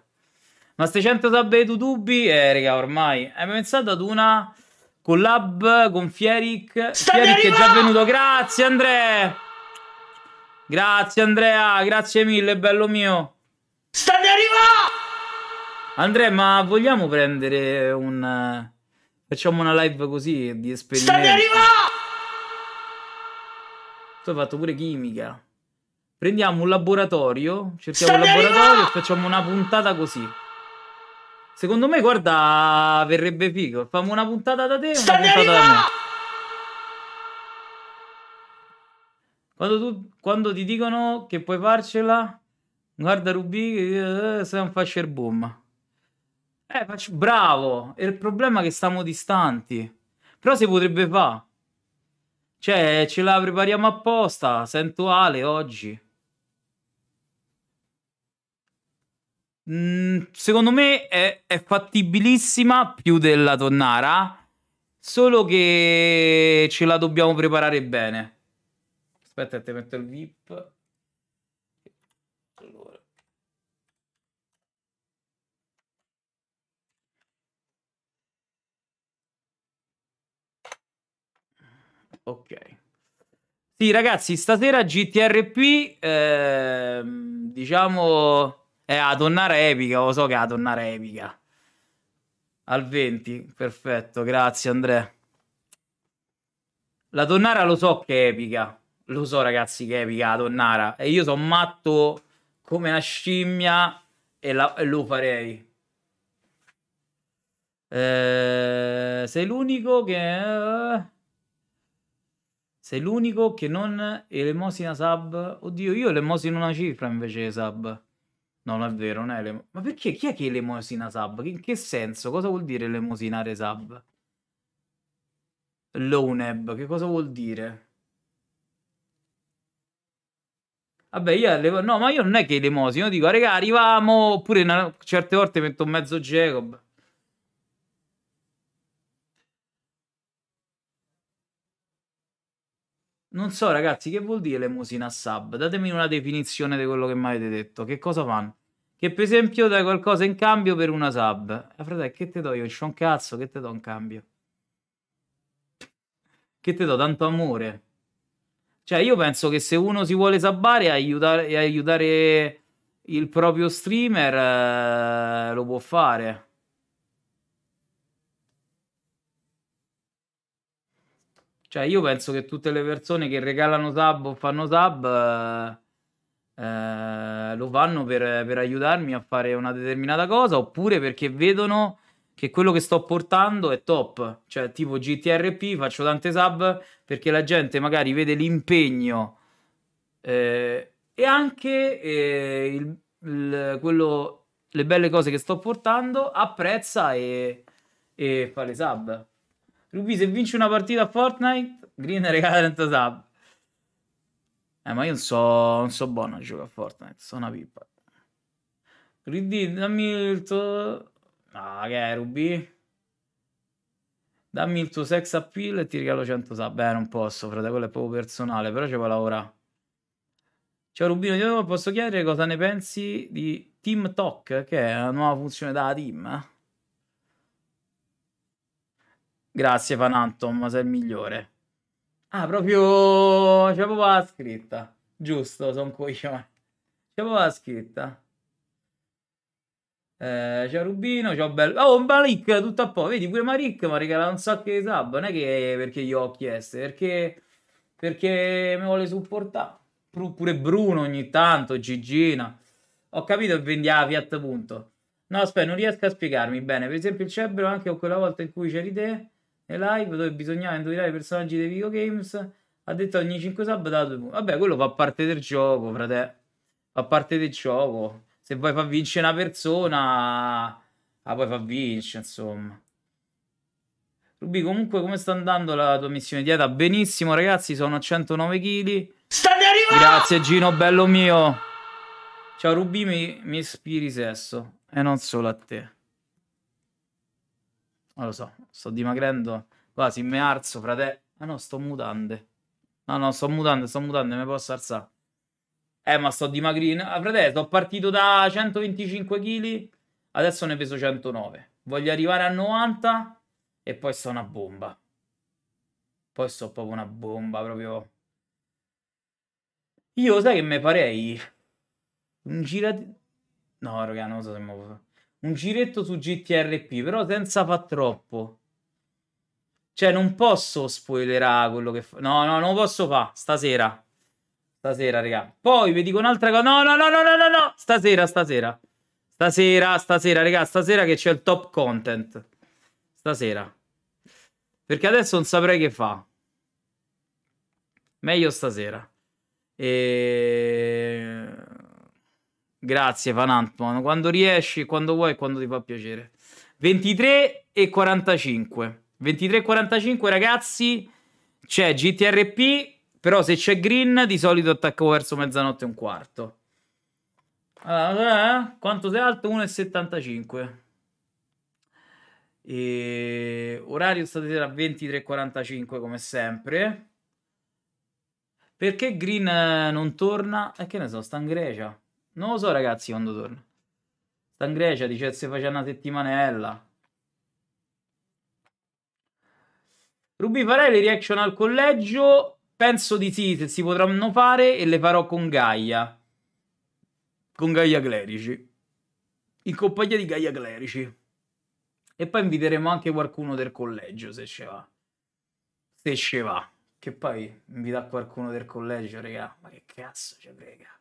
Ma ste cento sub e dubbi, eh, raga, ormai. Hai pensato ad una collab con Fieric? Stai Fieric è già venuto, grazie Andrea! Grazie Andrea, grazie mille, bello mio. Stai arrivando! Andrea, ma vogliamo prendere un... Eh, facciamo una live così di esperimento. Stai arrivando! Tu hai fatto pure chimica. Prendiamo un laboratorio, cerchiamo Sta un laboratorio e facciamo una puntata così. Secondo me, guarda, verrebbe figo. Fammi una puntata da te e una puntata da me. Quando, tu, quando ti dicono che puoi farcela, guarda Rubì, sei un fasher boom. Eh, faccio... bravo. E il problema è che stiamo distanti. Però si potrebbe fare. Cioè, ce la prepariamo apposta. Sento Ale oggi. Mm, secondo me è, è fattibilissima più della tonnara, solo che ce la dobbiamo preparare bene. Aspetta, ti metto il VIP. Allora. Ok. Sì, ragazzi, stasera GTRP, ehm, diciamo eh, a donna epica, lo so che è la tonnara epica. Al 20, perfetto, grazie Andrea. La tonnara lo so che è epica, lo so ragazzi che è epica la tonnara. e io sono matto come una scimmia e, la, e lo farei. Eh, sei l'unico che... Eh, sei l'unico che non elemosina sub. Oddio, io elemosino una cifra invece sub non è vero, non è ele- Ma perché? Chi è che elemosina sub? In che senso? Cosa vuol dire elemosinare sub? Loaneb, che cosa vuol dire? Vabbè, io elevo- no, ma io non è che elemosino, dico, regà, arriviamo, oppure una- certe volte metto un mezzo Jacob. Non so, ragazzi, che vuol dire lemosina sub? Datemi una definizione di quello che mi avete detto. Che cosa fanno? Che per esempio dai qualcosa in cambio per una sub. Eh, fratello, che te do io? C'ho un cazzo, che te do in cambio? Che te do tanto amore? Cioè, io penso che se uno si vuole sabbare e aiutare, aiutare, il proprio streamer, eh, lo può fare. Cioè, io penso che tutte le persone che regalano sub o fanno sub eh, eh, lo fanno per, per aiutarmi a fare una determinata cosa oppure perché vedono che quello che sto portando è top. Cioè, tipo GTRP, faccio tante sub perché la gente magari vede l'impegno eh, e anche eh, il, il, quello, le belle cose che sto portando, apprezza e, e fa le sub. Ruby, se vinci una partita a Fortnite, Green regala 30 sub. Eh, ma io non so, non so buono a giocare a Fortnite, sono una pippa. Ruby, dammi il tuo... Ah, che è, Ruby? Dammi il tuo sex appeal e ti regalo 100 sub. Beh, non posso, frate, quello è proprio personale, però ci puoi lavorare. Ciao Rubino, ti posso chiedere cosa ne pensi di Team Talk, che è una nuova funzione della team? Grazie Fanantom, sei il migliore. Ah, proprio... C'è proprio la scritta. Giusto, sono coglione. C'è proprio la scritta. Eh, c'è Rubino, c'è Bello. Oh, Malik, tutto a po'. Vedi, pure Malik mi ha regalato un sacco di sub. Non è che perché gli ho chiesto, perché, perché mi vuole supportare. Pure Bruno ogni tanto, Gigina. Ho capito che vendi a Fiat punto. No, aspetta, non riesco a spiegarmi bene. Per esempio il Cerbero anche quella volta in cui c'eri te le live dove bisognava indovinare i personaggi dei videogames. Ha detto ogni 5 sabato Vabbè, quello fa parte del gioco, frate. Fa parte del gioco. Se vuoi far vincere una persona, la puoi far vincere, insomma. Rubi, comunque, come sta andando la tua missione di dieta? Benissimo, ragazzi, sono a 109 kg. Stai arrivando! Grazie, Gino, bello mio. Ciao, Rubi, mi, mi ispiri sesso. E non solo a te. Non lo so, sto dimagrendo. Quasi mi arzo, frate. Ah no, sto mutando. No, no, sto mutando, sto mutando, mi posso alzare. Eh, ma sto dimagrino. Ah, frate, sono partito da 125 kg, adesso ne peso 109. Voglio arrivare a 90 e poi sto una bomba. Poi sto proprio una bomba, proprio... Io sai che mi farei? Un girat... No, raga, non lo so se mi un giretto su GTRP, però senza far troppo. Cioè, non posso spoilerare quello che fa. No, no, non posso fare. stasera. Stasera, raga. Poi vi dico un'altra cosa. No, no, no, no, no, no, no. Stasera, stasera. Stasera, stasera, raga, stasera che c'è il top content. Stasera. Perché adesso non saprei che fa. Meglio stasera. Eeeh... Grazie Fanantman, quando riesci, quando vuoi, quando ti fa piacere. 23 e 45. 23 e 45 ragazzi, c'è GTRP, però se c'è green di solito attacco verso mezzanotte e un quarto. Allora, eh? Quanto sei alto? 1,75. E... Orario stasera 23.45 come sempre. Perché Green eh, non torna? E eh, che ne so, sta in Grecia. Non lo so, ragazzi, quando torna. Sta in Grecia, dice se faceva una settimanella. Rubi farei le reaction al collegio? Penso di sì, se si potranno fare e le farò con Gaia. Con Gaia Clerici. In compagnia di Gaia Clerici. E poi inviteremo anche qualcuno del collegio, se ce va. Se ce va. Che poi invita qualcuno del collegio, regà. Ma che cazzo ci frega.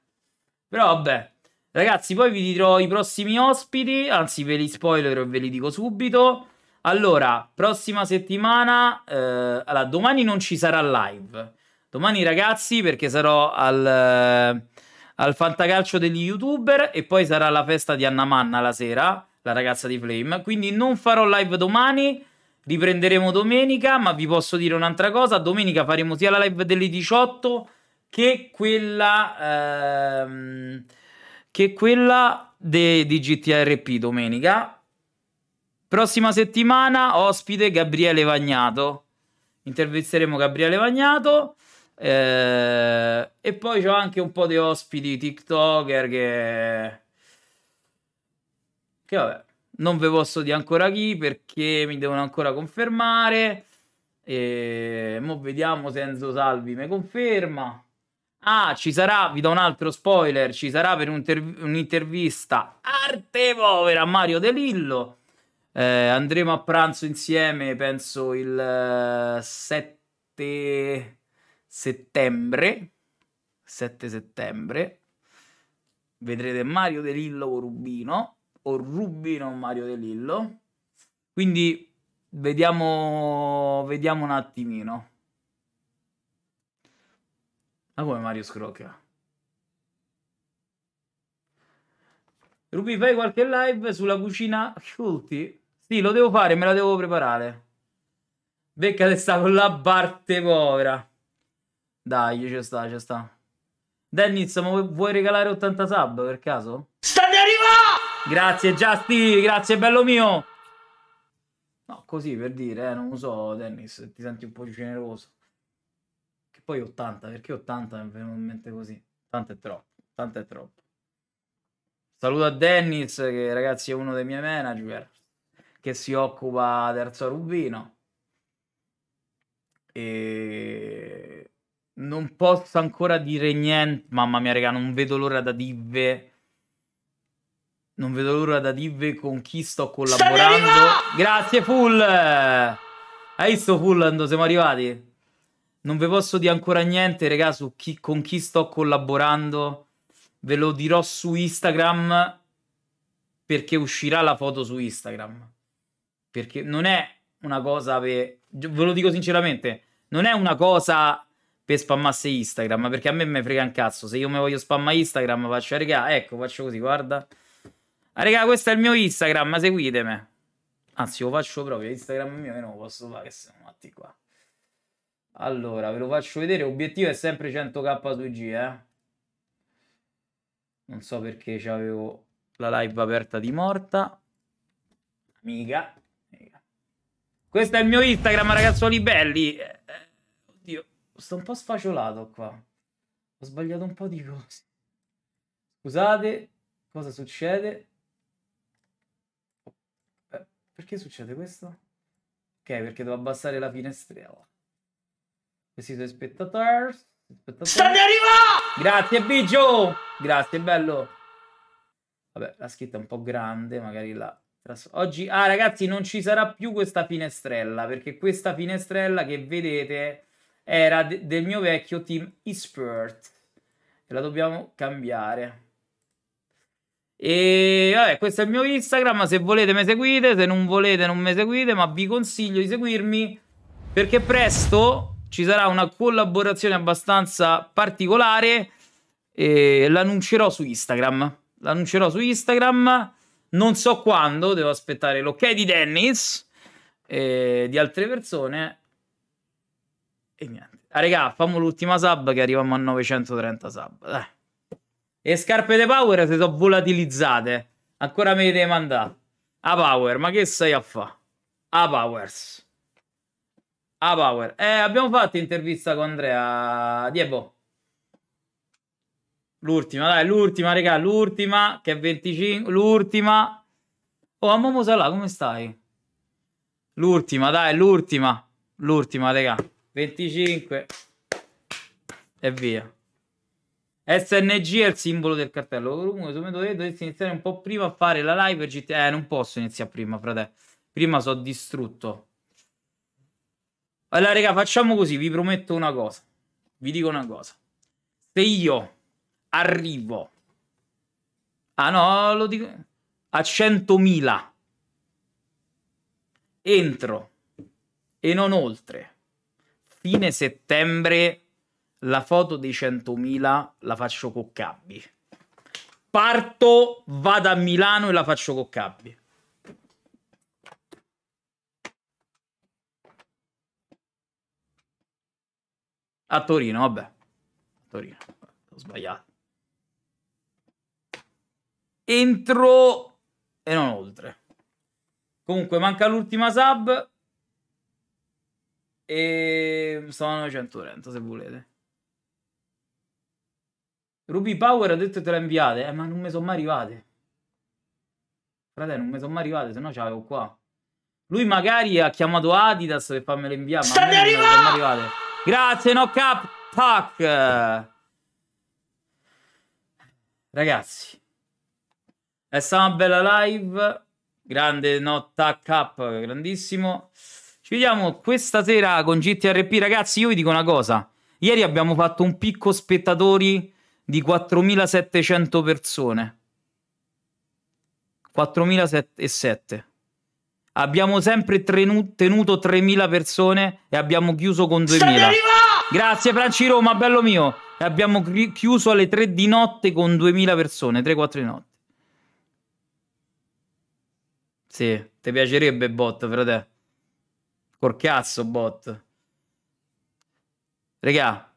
Però vabbè. Ragazzi, poi vi dirò i prossimi ospiti, anzi ve li spoiler e ve li dico subito. Allora, prossima settimana, eh, allora, domani non ci sarà live. Domani ragazzi, perché sarò al, eh, al fantacalcio degli youtuber e poi sarà la festa di Anna Manna la sera, la ragazza di Flame. Quindi non farò live domani, riprenderemo domenica, ma vi posso dire un'altra cosa. Domenica faremo sia la live delle 18 che quella, ehm, che quella de, di GTRP domenica. Prossima settimana ospite Gabriele Vagnato. Intervisteremo Gabriele Vagnato. Eh, e poi ho anche un po' di ospiti TikToker che... Che vabbè, non ve posso dire ancora chi perché mi devono ancora confermare. E mo vediamo se Enzo Salvi mi conferma. Ah, ci sarà, vi do un altro spoiler, ci sarà per un'intervista arte povera a Mario De Lillo. Eh, andremo a pranzo insieme, penso, il 7 eh, settembre. 7 settembre. Vedrete Mario De Lillo o Rubino, o Rubino Mario De Lillo. Quindi vediamo, vediamo un attimino. Ma come Mario scrocca? Ruby, fai qualche live sulla cucina Schulti? Sì, lo devo fare, me la devo preparare. Becca sta con la parte povera. Dai, ci sta, ci sta. Dennis, ma vuoi regalare 80 sub per caso? Sta di arriva! Grazie, Justy, grazie, bello mio. No, così per dire, eh, non lo so, Dennis, ti senti un po' generoso poi 80, perché 80 mi è venuto in mente così. Tanto è troppo, tanto è troppo. Saluto a Dennis, che ragazzi è uno dei miei manager, che si occupa terzo Rubino. E... Non posso ancora dire niente. Mamma mia, raga, non vedo l'ora da divve. Non vedo l'ora da divve con chi sto collaborando. Grazie, Full! Hai visto, Full, quando siamo arrivati? Non vi posso dire ancora niente, regà, su chi, con chi sto collaborando. Ve lo dirò su Instagram perché uscirà la foto su Instagram. Perché non è una cosa per... Ve lo dico sinceramente, non è una cosa per spammarsi Instagram, perché a me me frega un cazzo. Se io mi voglio spammare Instagram, faccio, ah, regà, ecco, faccio così, guarda. Ah, regà, questo è il mio Instagram, seguitemi. Anzi, lo faccio proprio, Instagram mio, e non lo posso fare, che siamo matti qua. Allora, ve lo faccio vedere. Obiettivo è sempre 100k su G, eh. Non so perché avevo la live aperta di morta. Amica. Questo è il mio Instagram, ragazzuoli belli. Eh, eh, oddio, sto un po' sfaciolato qua. Ho sbagliato un po' di cose. Scusate, cosa succede? Eh, perché succede questo? Ok, perché devo abbassare la finestrella. Questi due spettatori. spettatori. Stanno arrivando! Grazie, Biggio! Grazie, bello. Vabbè, la scritta è un po' grande, magari la... Oggi, ah ragazzi, non ci sarà più questa finestrella, perché questa finestrella che vedete era de del mio vecchio team eSport. E la dobbiamo cambiare. E vabbè, questo è il mio Instagram, se volete mi seguite, se non volete non mi seguite, ma vi consiglio di seguirmi perché presto ci sarà una collaborazione abbastanza particolare. Eh, l'annuncerò su Instagram. L'annuncerò su Instagram. Non so quando, devo aspettare l'ok di Dennis e eh, di altre persone. E niente. Ah, regà, famo l'ultima sub che arriviamo a 930 sub. Dai. E scarpe di Power se sono volatilizzate. Ancora me le devi mandare. A Power, ma che stai a fa? A Powers. A ah, Power. Eh, abbiamo fatto intervista con Andrea Diebo. L'ultima, dai, l'ultima, regà, l'ultima, che è 25, l'ultima. Oh, a come stai? L'ultima, dai, l'ultima, l'ultima, regà. 25 e via. SNG è il simbolo del cartello. Comunque, secondo me dovete, dovresti iniziare un po' prima a fare la live per GTA. Eh, non posso iniziare prima, frate. Prima sono distrutto. Allora, raga, facciamo così, vi prometto una cosa. Vi dico una cosa. Se io arrivo... Ah no, lo dico... A 100.000. Entro. E non oltre. Fine settembre la foto dei 100.000 la faccio con Cabbi. Parto, vado a Milano e la faccio con Cabbi. A Torino, vabbè. A Torino, ho sbagliato. Entro e non oltre. Comunque manca l'ultima sub. E sono 930 se volete. Ruby Power ha detto te la inviate, eh, ma non mi sono mai arrivate. Frate, non mi sono mai arrivate, se no ce l'avevo qua. Lui magari ha chiamato Adidas per farmele inviare. Stanno ma arrivando! Grazie, no cap. Tac. Ragazzi, è stata una bella live. Grande no tac up, grandissimo. Ci vediamo questa sera con GTRP. Ragazzi, io vi dico una cosa. Ieri abbiamo fatto un picco spettatori di 4.700 persone. 4700 abbiamo sempre trenu- tenuto 3.000 persone e abbiamo chiuso con 2.000. Grazie Franci Roma, bello mio. E abbiamo chi- chiuso alle 3 di notte con 2.000 persone, 3-4 di notte. Sì, ti piacerebbe bot, frate. Col cazzo bot. Regà.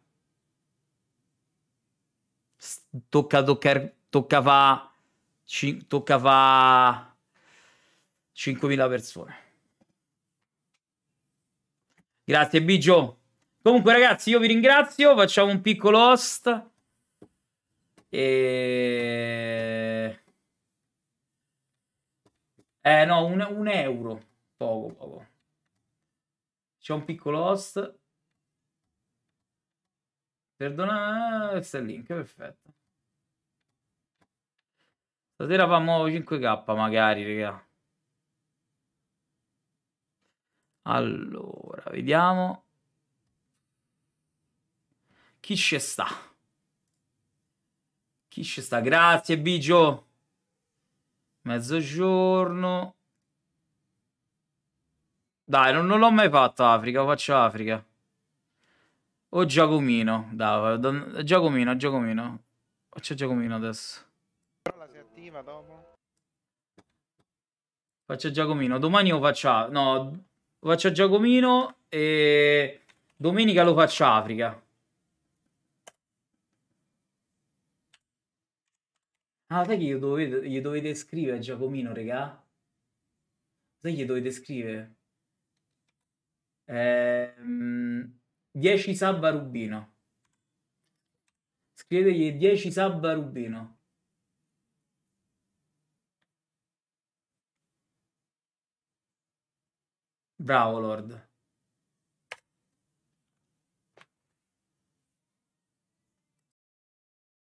Tocca toccare, tocca fa... Ci, tocca fa 5.000 persone. Grazie Bigio. Comunque ragazzi, io vi ringrazio, facciamo un piccolo host. E... Eh no, un, un euro, poco poco. C'è un piccolo host. Perdona, questo è il link, perfetto. Stasera famo 5k magari, raga. Allora, vediamo. Chi ci sta? Chi ci sta? Grazie, Bigio. Mezzogiorno. Dai, non, non l'ho mai fatto Africa, faccio Africa. O Giacomino, dai, da, Giacomino, Giacomino. Faccio Giacomino adesso. Faccio Giacomino, domani lo faccio... No, lo faccio a Giacomino e domenica lo faccio a Africa. Ah, sai che gli dovete, gli dovete scrivere a Giacomino, regà? Sai che gli dovete scrivere? Ehm, 10 sabba rubino. Scrivetegli 10 sabba rubino. Bravo Lord.